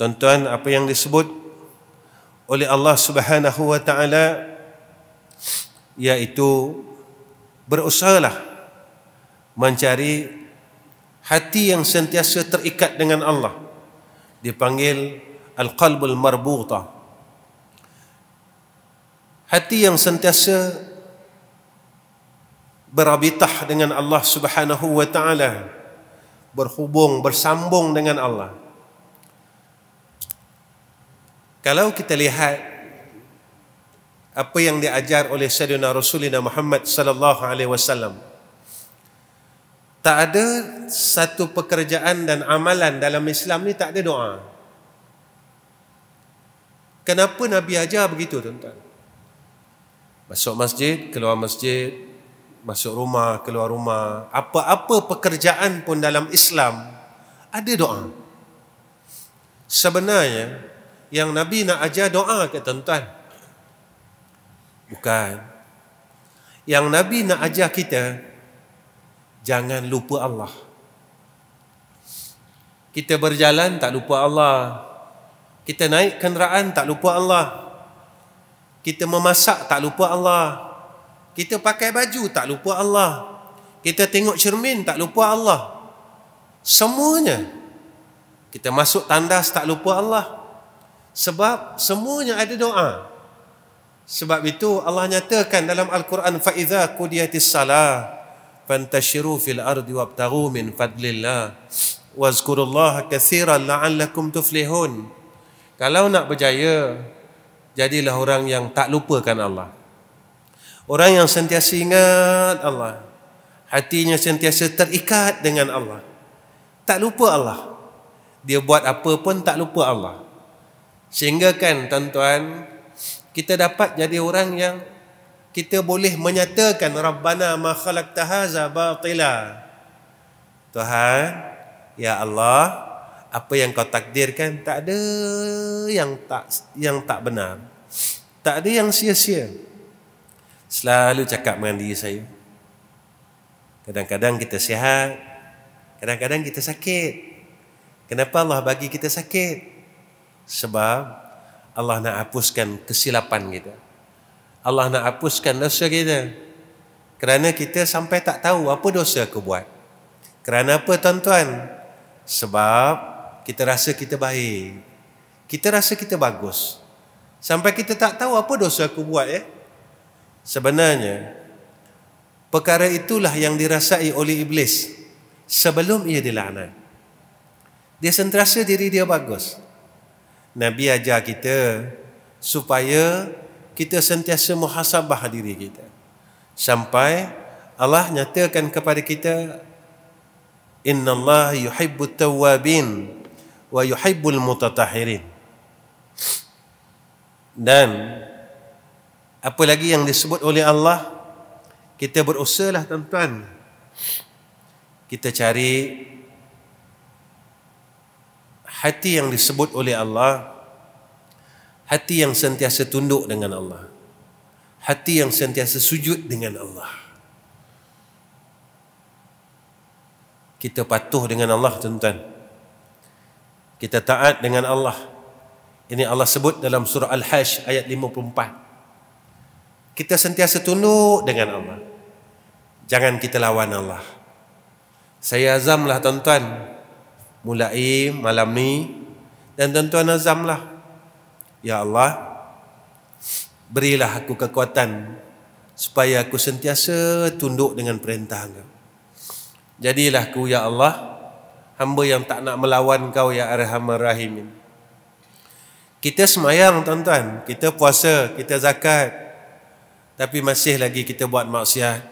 Tuan-tuan apa yang disebut oleh Allah Subhanahu wa taala iaitu berusahalah mencari hati yang sentiasa terikat dengan Allah dipanggil al-qalbul marbutah hati yang sentiasa berabitah dengan Allah Subhanahu wa taala berhubung bersambung dengan Allah kalau kita lihat apa yang diajar oleh Sayyidina Rasulina Muhammad sallallahu alaihi wasallam tak ada satu pekerjaan dan amalan dalam Islam ni tak ada doa. Kenapa Nabi ajar begitu tuan-tuan? Masuk masjid, keluar masjid, masuk rumah, keluar rumah, apa-apa pekerjaan pun dalam Islam ada doa. Sebenarnya yang Nabi nak ajar doa ke tuan-tuan? Bukan. Yang Nabi nak ajar kita jangan lupa Allah. Kita berjalan tak lupa Allah. Kita naik kenderaan tak lupa Allah. Kita memasak tak lupa Allah. Kita pakai baju tak lupa Allah. Kita tengok cermin tak lupa Allah. Semuanya. Kita masuk tandas tak lupa Allah. Sebab semuanya ada doa. Sebab itu Allah nyatakan dalam Al-Quran فَإِذَا قُدِيَةِ salah, فَانْتَشِرُوا فِي الْأَرْضِ وَابْتَغُوا مِنْ فَدْلِ اللَّهِ وَذْكُرُ اللَّهَ كَثِيرًا لَعَلَّكُمْ تُفْلِهُونَ Kalau nak berjaya, jadilah orang yang tak lupakan Allah. Orang yang sentiasa ingat Allah. Hatinya sentiasa terikat dengan Allah. Tak lupa Allah. Dia buat apa pun tak lupa Allah. Sehingga kan tuan-tuan, kita dapat jadi orang yang kita boleh menyatakan Rabbana ma khalaqta batila. Tuhan, ya Allah, apa yang kau takdirkan tak ada yang tak yang tak benar. Tak ada yang sia-sia. Selalu cakap dengan diri saya. Kadang-kadang kita sihat, kadang-kadang kita sakit. Kenapa Allah bagi kita sakit? Sebab Allah nak hapuskan kesilapan kita. Allah nak hapuskan dosa kita. Kerana kita sampai tak tahu apa dosa aku buat. Kerana apa tuan-tuan? Sebab kita rasa kita baik. Kita rasa kita bagus. Sampai kita tak tahu apa dosa aku buat ya. Sebenarnya perkara itulah yang dirasai oleh iblis sebelum ia dilaknat. Dia sentiasa diri dia bagus. Nabi ajar kita supaya kita sentiasa muhasabah diri kita. Sampai Allah nyatakan kepada kita Inna Allah yuhibbut tawabin wa yuhibbul mutatahirin dan apa lagi yang disebut oleh Allah kita berusahalah tuan-tuan kita cari hati yang disebut oleh Allah hati yang sentiasa tunduk dengan Allah hati yang sentiasa sujud dengan Allah kita patuh dengan Allah tuan-tuan kita taat dengan Allah. Ini Allah sebut dalam surah Al-Hajj ayat 54. Kita sentiasa tunduk dengan Allah. Jangan kita lawan Allah. Saya azamlah tuan-tuan. Mulai malam ni. Dan tuan-tuan azamlah. Ya Allah. Berilah aku kekuatan. Supaya aku sentiasa tunduk dengan perintah. Jadilah aku Ya Allah. Hamba yang tak nak melawan kau ya arhamar rahimin. Kita semayang tuan-tuan, kita puasa, kita zakat. Tapi masih lagi kita buat maksiat.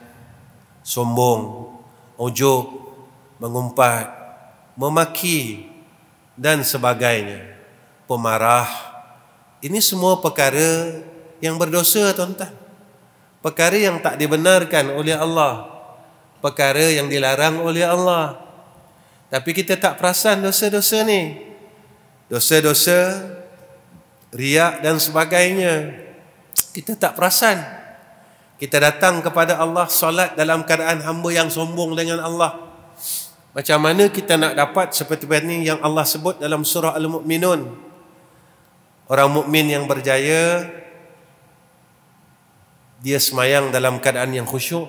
Sombong, ujuk, mengumpat, memaki dan sebagainya. Pemarah. Ini semua perkara yang berdosa tuan-tuan. Perkara yang tak dibenarkan oleh Allah. Perkara yang dilarang oleh Allah. Tapi kita tak perasan dosa-dosa ni. Dosa-dosa riak dan sebagainya. Kita tak perasan. Kita datang kepada Allah solat dalam keadaan hamba yang sombong dengan Allah. Macam mana kita nak dapat seperti ini yang Allah sebut dalam surah Al-Mu'minun. Orang mukmin yang berjaya dia semayang dalam keadaan yang khusyuk.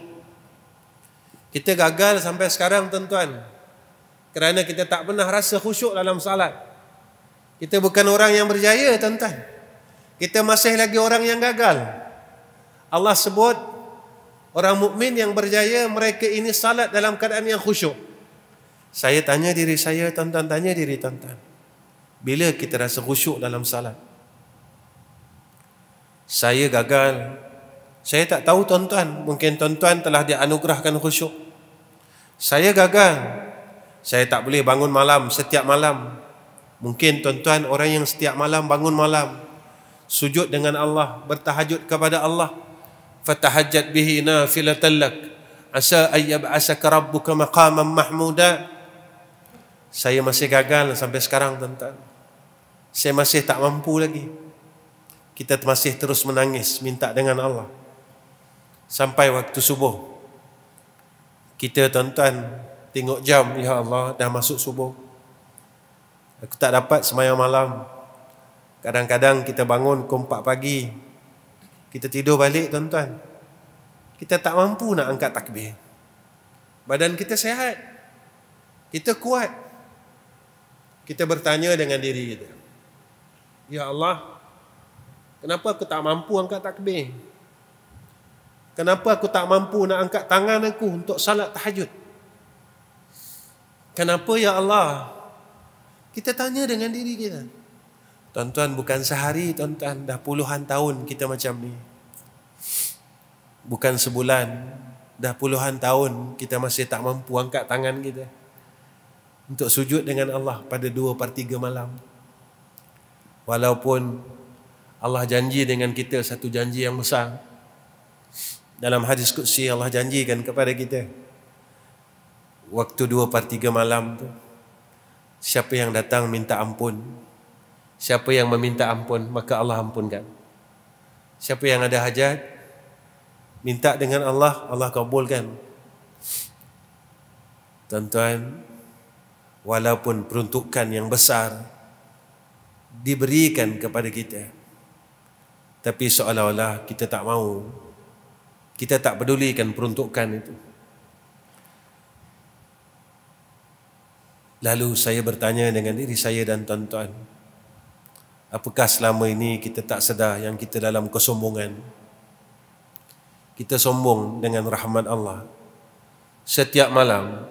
Kita gagal sampai sekarang tuan-tuan. Kerana kita tak pernah rasa khusyuk dalam salat. Kita bukan orang yang berjaya, tuan-tuan. Kita masih lagi orang yang gagal. Allah sebut orang mukmin yang berjaya mereka ini salat dalam keadaan yang khusyuk. Saya tanya diri saya, tuan-tuan tanya diri tuan-tuan. Bila kita rasa khusyuk dalam salat? Saya gagal. Saya tak tahu tuan-tuan, mungkin tuan-tuan telah dianugerahkan khusyuk. Saya gagal. Saya tak boleh bangun malam setiap malam. Mungkin tuan-tuan orang yang setiap malam bangun malam sujud dengan Allah, bertahajud kepada Allah. Fatahajjat bihi nafilatan lak. Asa ayyab'asaka rabbuka maqaman mahmuda. Saya masih gagal sampai sekarang tuan-tuan. Saya masih tak mampu lagi. Kita masih terus menangis minta dengan Allah. Sampai waktu subuh. Kita tuan-tuan Tengok jam, ya Allah, dah masuk subuh. Aku tak dapat semayang malam. Kadang-kadang kita bangun pukul pagi. Kita tidur balik, tuan-tuan. Kita tak mampu nak angkat takbir. Badan kita sehat. Kita kuat. Kita bertanya dengan diri kita. Ya Allah, kenapa aku tak mampu angkat takbir? Kenapa aku tak mampu nak angkat tangan aku untuk salat tahajud? Kenapa ya Allah? Kita tanya dengan diri kita. Tuan-tuan bukan sehari, tuan-tuan dah puluhan tahun kita macam ni. Bukan sebulan, dah puluhan tahun kita masih tak mampu angkat tangan kita untuk sujud dengan Allah pada dua per tiga malam. Walaupun Allah janji dengan kita satu janji yang besar. Dalam hadis Qudsi Allah janjikan kepada kita waktu dua per tiga malam tu siapa yang datang minta ampun siapa yang meminta ampun maka Allah ampunkan siapa yang ada hajat minta dengan Allah Allah kabulkan tuan-tuan walaupun peruntukan yang besar diberikan kepada kita tapi seolah-olah kita tak mau kita tak pedulikan peruntukan itu Lalu saya bertanya dengan diri saya dan tuan-tuan, apakah selama ini kita tak sedar yang kita dalam kesombongan? Kita sombong dengan rahmat Allah. Setiap malam,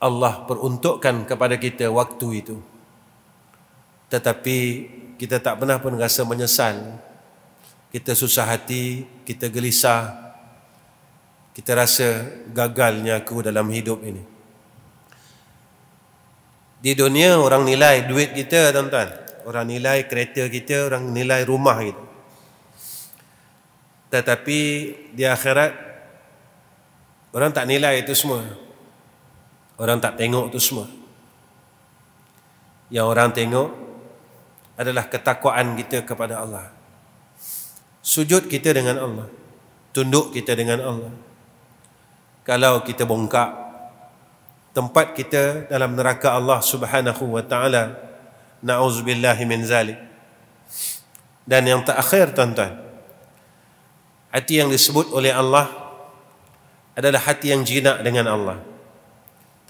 Allah peruntukkan kepada kita waktu itu. Tetapi kita tak pernah pun rasa menyesal. Kita susah hati, kita gelisah. Kita rasa gagalnya aku dalam hidup ini. Di dunia orang nilai duit kita tuan-tuan Orang nilai kereta kita Orang nilai rumah kita Tetapi di akhirat Orang tak nilai itu semua Orang tak tengok itu semua Yang orang tengok Adalah ketakwaan kita kepada Allah Sujud kita dengan Allah Tunduk kita dengan Allah Kalau kita bongkak tempat kita dalam neraka Allah Subhanahu wa taala. Nauzubillahi min zalik. Dan yang terakhir tuan-tuan. Hati yang disebut oleh Allah adalah hati yang jinak dengan Allah.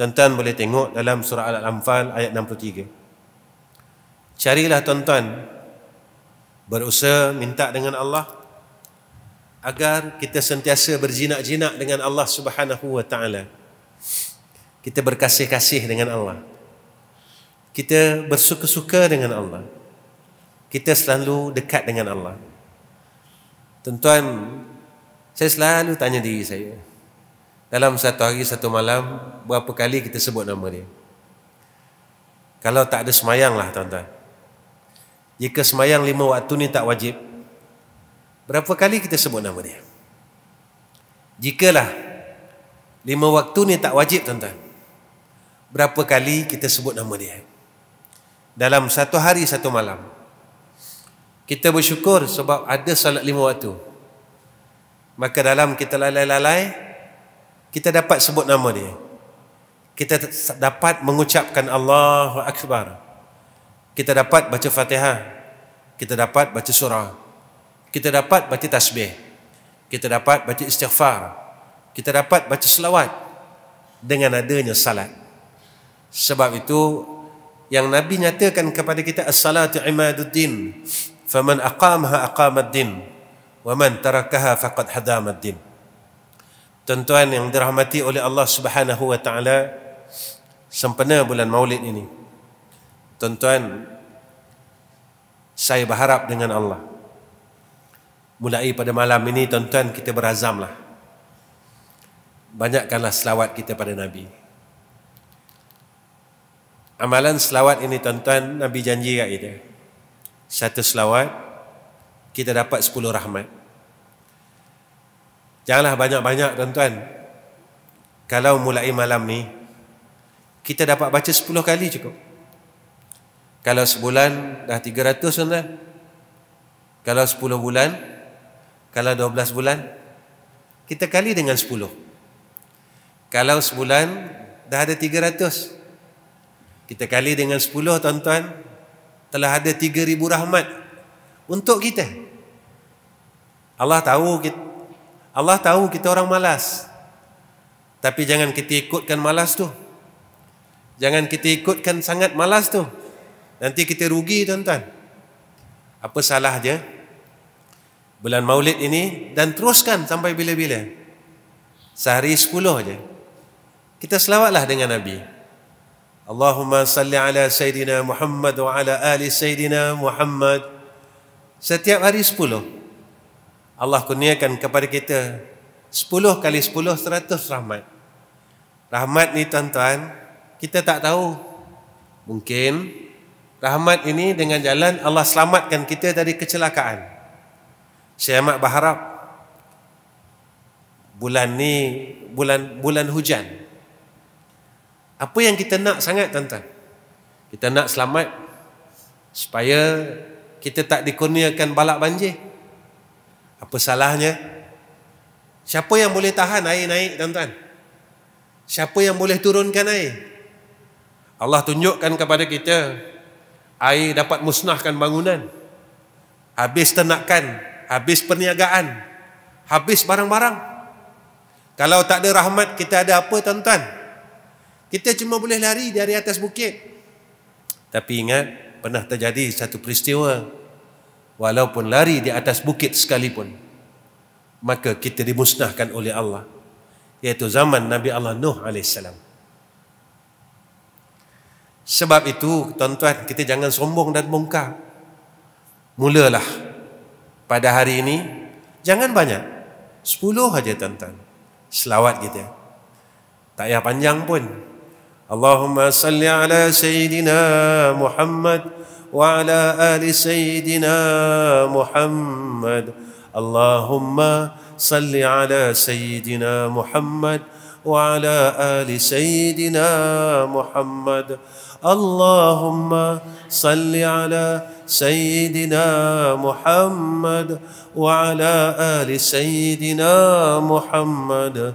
Tuan-tuan boleh tengok dalam surah Al-Anfal ayat 63. Carilah tuan-tuan berusaha minta dengan Allah agar kita sentiasa berjinak-jinak dengan Allah Subhanahu wa taala. Kita berkasih-kasih dengan Allah. Kita bersuka-suka dengan Allah. Kita selalu dekat dengan Allah. Tuan-tuan, saya selalu tanya diri saya. Dalam satu hari, satu malam, berapa kali kita sebut nama dia? Kalau tak ada semayang lah tuan-tuan. Jika semayang lima waktu ni tak wajib, berapa kali kita sebut nama dia? Jikalah lima waktu ni tak wajib tuan-tuan, berapa kali kita sebut nama dia dalam satu hari satu malam kita bersyukur sebab ada salat lima waktu maka dalam kita lalai-lalai kita dapat sebut nama dia kita dapat mengucapkan Allahu Akbar kita dapat baca fatihah kita dapat baca surah kita dapat baca tasbih kita dapat baca istighfar kita dapat baca selawat dengan adanya salat sebab itu yang Nabi nyatakan kepada kita as-salatu imaduddin faman aqamaha aqamaddin wa man tarakaha faqad hadamaddin. Tuan-tuan yang dirahmati oleh Allah Subhanahu wa taala sempena bulan Maulid ini. tuan saya berharap dengan Allah mulai pada malam ini tuan-tuan kita berazamlah banyakkanlah selawat kita pada Nabi. Amalan selawat ini tuan-tuan Nabi janji kat kita Satu selawat Kita dapat sepuluh rahmat Janganlah banyak-banyak tuan-tuan Kalau mulai malam ni Kita dapat baca sepuluh kali cukup Kalau sebulan dah tiga ratus tuan-tuan Kalau sepuluh bulan Kalau dua belas bulan Kita kali dengan sepuluh Kalau sebulan dah ada tiga ratus Kalau kita kali dengan 10 tuan-tuan telah ada 3000 rahmat untuk kita. Allah tahu kita Allah tahu kita orang malas. Tapi jangan kita ikutkan malas tu. Jangan kita ikutkan sangat malas tu. Nanti kita rugi tuan-tuan. Apa salahnya? Bulan Maulid ini dan teruskan sampai bila-bila. Sehari 10 je. Kita selawatlah dengan Nabi. اللهم صل على سيدنا محمد وعلى آل سيدنا محمد Setiap hari 10 Allah kurniakan kepada kita 10 kali 10 100 rahmat. Rahmat ni tuan-tuan, kita tak tahu. Mungkin rahmat ini dengan jalan Allah selamatkan kita dari kecelakaan. Saya amat berharap bulan ni bulan bulan hujan. Apa yang kita nak sangat tuan-tuan? Kita nak selamat supaya kita tak dikurniakan balak banjir. Apa salahnya? Siapa yang boleh tahan air naik tuan-tuan? Siapa yang boleh turunkan air? Allah tunjukkan kepada kita air dapat musnahkan bangunan. Habis ternakan, habis perniagaan, habis barang-barang. Kalau tak ada rahmat kita ada apa tuan-tuan? Kita cuma boleh lari dari atas bukit. Tapi ingat, pernah terjadi satu peristiwa. Walaupun lari di atas bukit sekalipun, maka kita dimusnahkan oleh Allah. Iaitu zaman Nabi Allah Nuh AS. Sebab itu, tuan-tuan, kita jangan sombong dan mungkar. Mulalah pada hari ini, jangan banyak. Sepuluh saja, tuan-tuan. Selawat kita. Tak payah panjang pun. اللهم صل على سيدنا محمد وعلى ال سيدنا محمد اللهم صل على سيدنا محمد وعلى ال سيدنا محمد اللهم صل على سيدنا محمد وعلى ال سيدنا محمد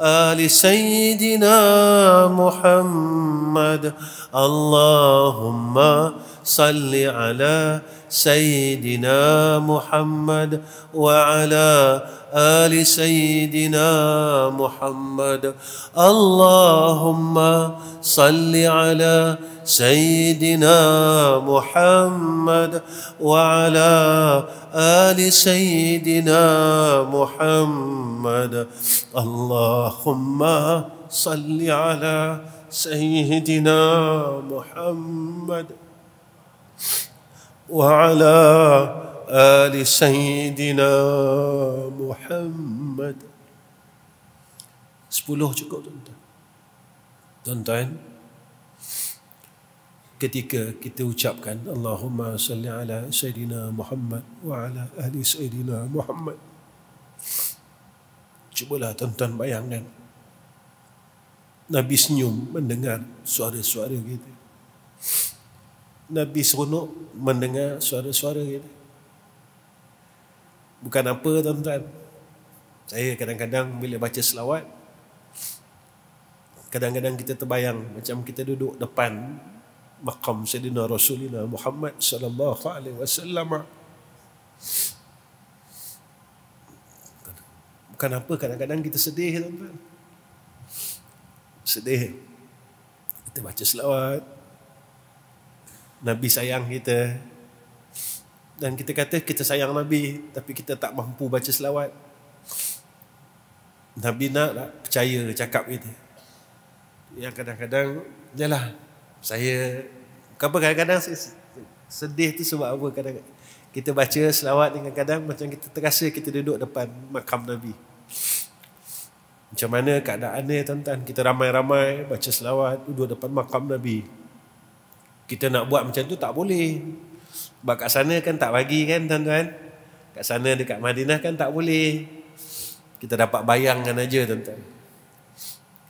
آل سيدنا محمد اللهم صل على سيدنا محمد وعلى ال سيدنا محمد اللهم صل على سيدنا محمد وعلى ال سيدنا محمد اللهم صل على سيدنا محمد وعلى ال سيدنا محمد سبوله cukup tuan-tuan tuan-tuan ketika kita ucapkan اللهم صل على سيدنا محمد وعلى ال سيدنا محمد cubalah tuan-tuan bayangkan Nabi senyum mendengar suara-suara kita. Gitu. Nabi seronok mendengar suara-suara gitu. Bukan apa tuan-tuan. Saya kadang-kadang bila baca selawat, kadang-kadang kita terbayang macam kita duduk depan makam Sayyidina Rasulina Muhammad sallallahu alaihi wasallam. Bukan apa kadang-kadang kita sedih tuan-tuan. Sedih. Kita baca selawat, Nabi sayang kita dan kita kata kita sayang Nabi tapi kita tak mampu baca selawat Nabi nak tak lah percaya cakap kita yang kadang-kadang jelah saya kenapa kadang-kadang sedih tu sebab apa kadang kita baca selawat dengan kadang macam kita terasa kita duduk depan makam Nabi macam mana keadaan dia tuan-tuan kita ramai-ramai baca selawat duduk depan makam Nabi kita nak buat macam tu tak boleh sebab kat sana kan tak bagi kan tuan-tuan kat sana dekat Madinah kan tak boleh kita dapat bayangkan aja tuan-tuan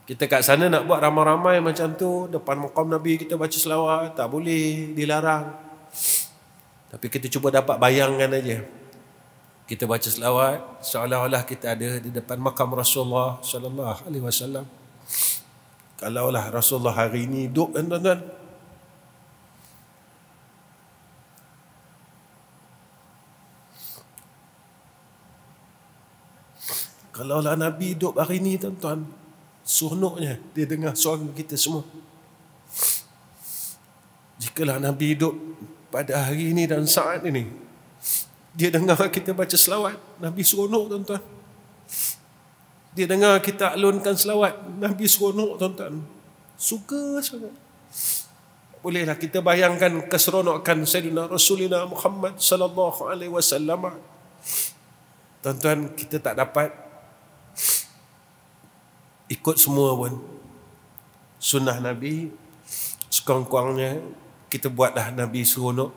kita kat sana nak buat ramai-ramai macam tu depan maqam Nabi kita baca selawat tak boleh dilarang tapi kita cuba dapat bayangkan aja kita baca selawat seolah-olah kita ada di depan makam Rasulullah sallallahu alaihi wasallam kalaulah Rasulullah hari ini duduk kan, tuan-tuan Kalaulah Nabi hidup hari ini tuan-tuan, seronoknya dia dengar suara kita semua. Jikalah Nabi hidup pada hari ini dan saat ini, dia dengar kita baca selawat, Nabi seronok tuan-tuan. Dia dengar kita alunkan selawat, Nabi seronok tuan-tuan. Suka sangat. Bolehlah kita bayangkan keseronokan Sayyidina Rasulina Muhammad sallallahu alaihi wasallam. Tuan-tuan, kita tak dapat ikut semua pun sunnah Nabi sekurang-kurangnya kita buatlah Nabi seronok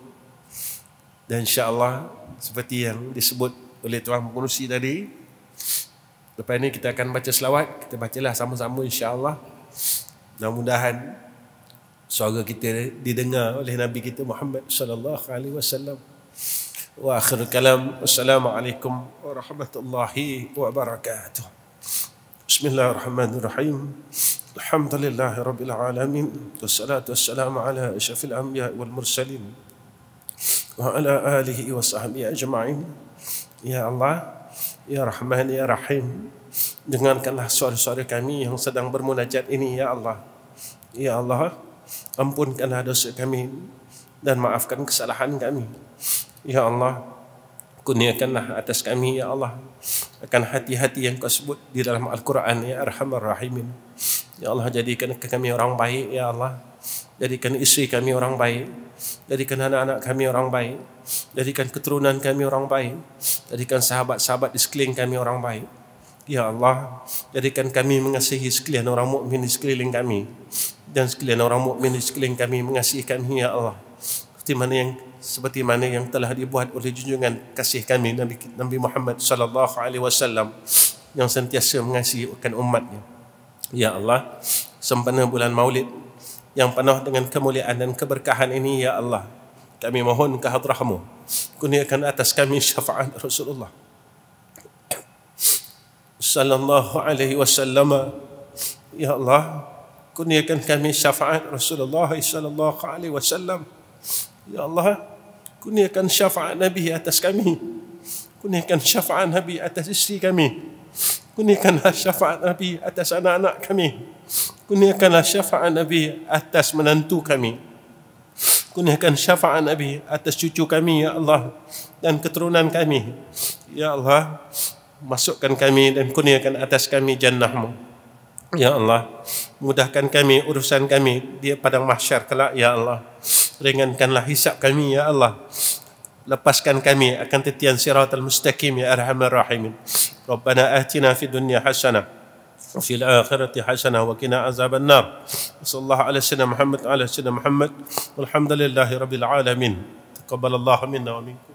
dan insya Allah seperti yang disebut oleh Tuan Mekunusi tadi lepas ini kita akan baca selawat kita bacalah sama-sama insya Allah. mudah-mudahan suara kita didengar oleh Nabi kita Muhammad sallallahu alaihi wasallam wa akhir kalam assalamualaikum warahmatullahi wabarakatuh بسم الله الرحمن الرحيم الحمد لله رب العالمين والصلاة والسلام على أشرف الأنبياء والمرسلين وعلى آله وصحبه أجمعين يا الله يا رحمن يا رحيم dengarkanlah suara-suara kami yang sedang bermunajat ini ya Allah ya Allah ampunkanlah dosa kami dan maafkan kesalahan kami ya Allah kurniakanlah atas kami ya Allah akan hati-hati yang kau sebut di dalam Al-Quran ya Arhamar Rahimin ya Allah jadikan kami orang baik ya Allah jadikan isteri kami orang baik jadikan anak-anak kami orang baik jadikan keturunan kami orang baik jadikan sahabat-sahabat di sekeliling kami orang baik Ya Allah, jadikan kami mengasihi sekalian orang mukmin di sekeliling kami dan sekalian orang mukmin di sekeliling kami mengasihi kami ya Allah. Seperti mana yang seperti mana yang telah dibuat oleh junjungan kasih kami Nabi Nabi Muhammad sallallahu alaihi wasallam yang sentiasa mengasihi mengasihikan umatnya. Ya Allah, sempena bulan Maulid yang penuh dengan kemuliaan dan keberkahan ini ya Allah, kami mohon kehadrahmu. Kurniakan atas kami syafaat Rasulullah sallallahu alaihi wasallam. Ya Allah, kurniakan kami syafaat Rasulullah sallallahu alaihi wasallam. Ya Allah, kuniakan syafaat Nabi atas kami. Kuniakan syafaat Nabi atas isteri kami. Kuniakanlah syafaat Nabi atas anak-anak kami. Kuniakanlah syafaat Nabi atas menantu kami. Kuniakan syafaat Nabi atas cucu kami, Ya Allah. Dan keturunan kami. Ya Allah, masukkan kami dan kuniakan atas kami jannahmu. Ya Allah, mudahkan kami urusan kami di padang mahsyar kelak, Ya Allah ringankanlah hisap kami ya Allah lepaskan kami akan titian siratal mustaqim ya arhamar rahimin ربنا آتنا في الدنيا حسنة وفي الآخرة حسنة وقنا عذاب النار صلى الله على سيدنا محمد وعلى سيدنا محمد والحمد لله رب العالمين تقبل الله منا ومنكم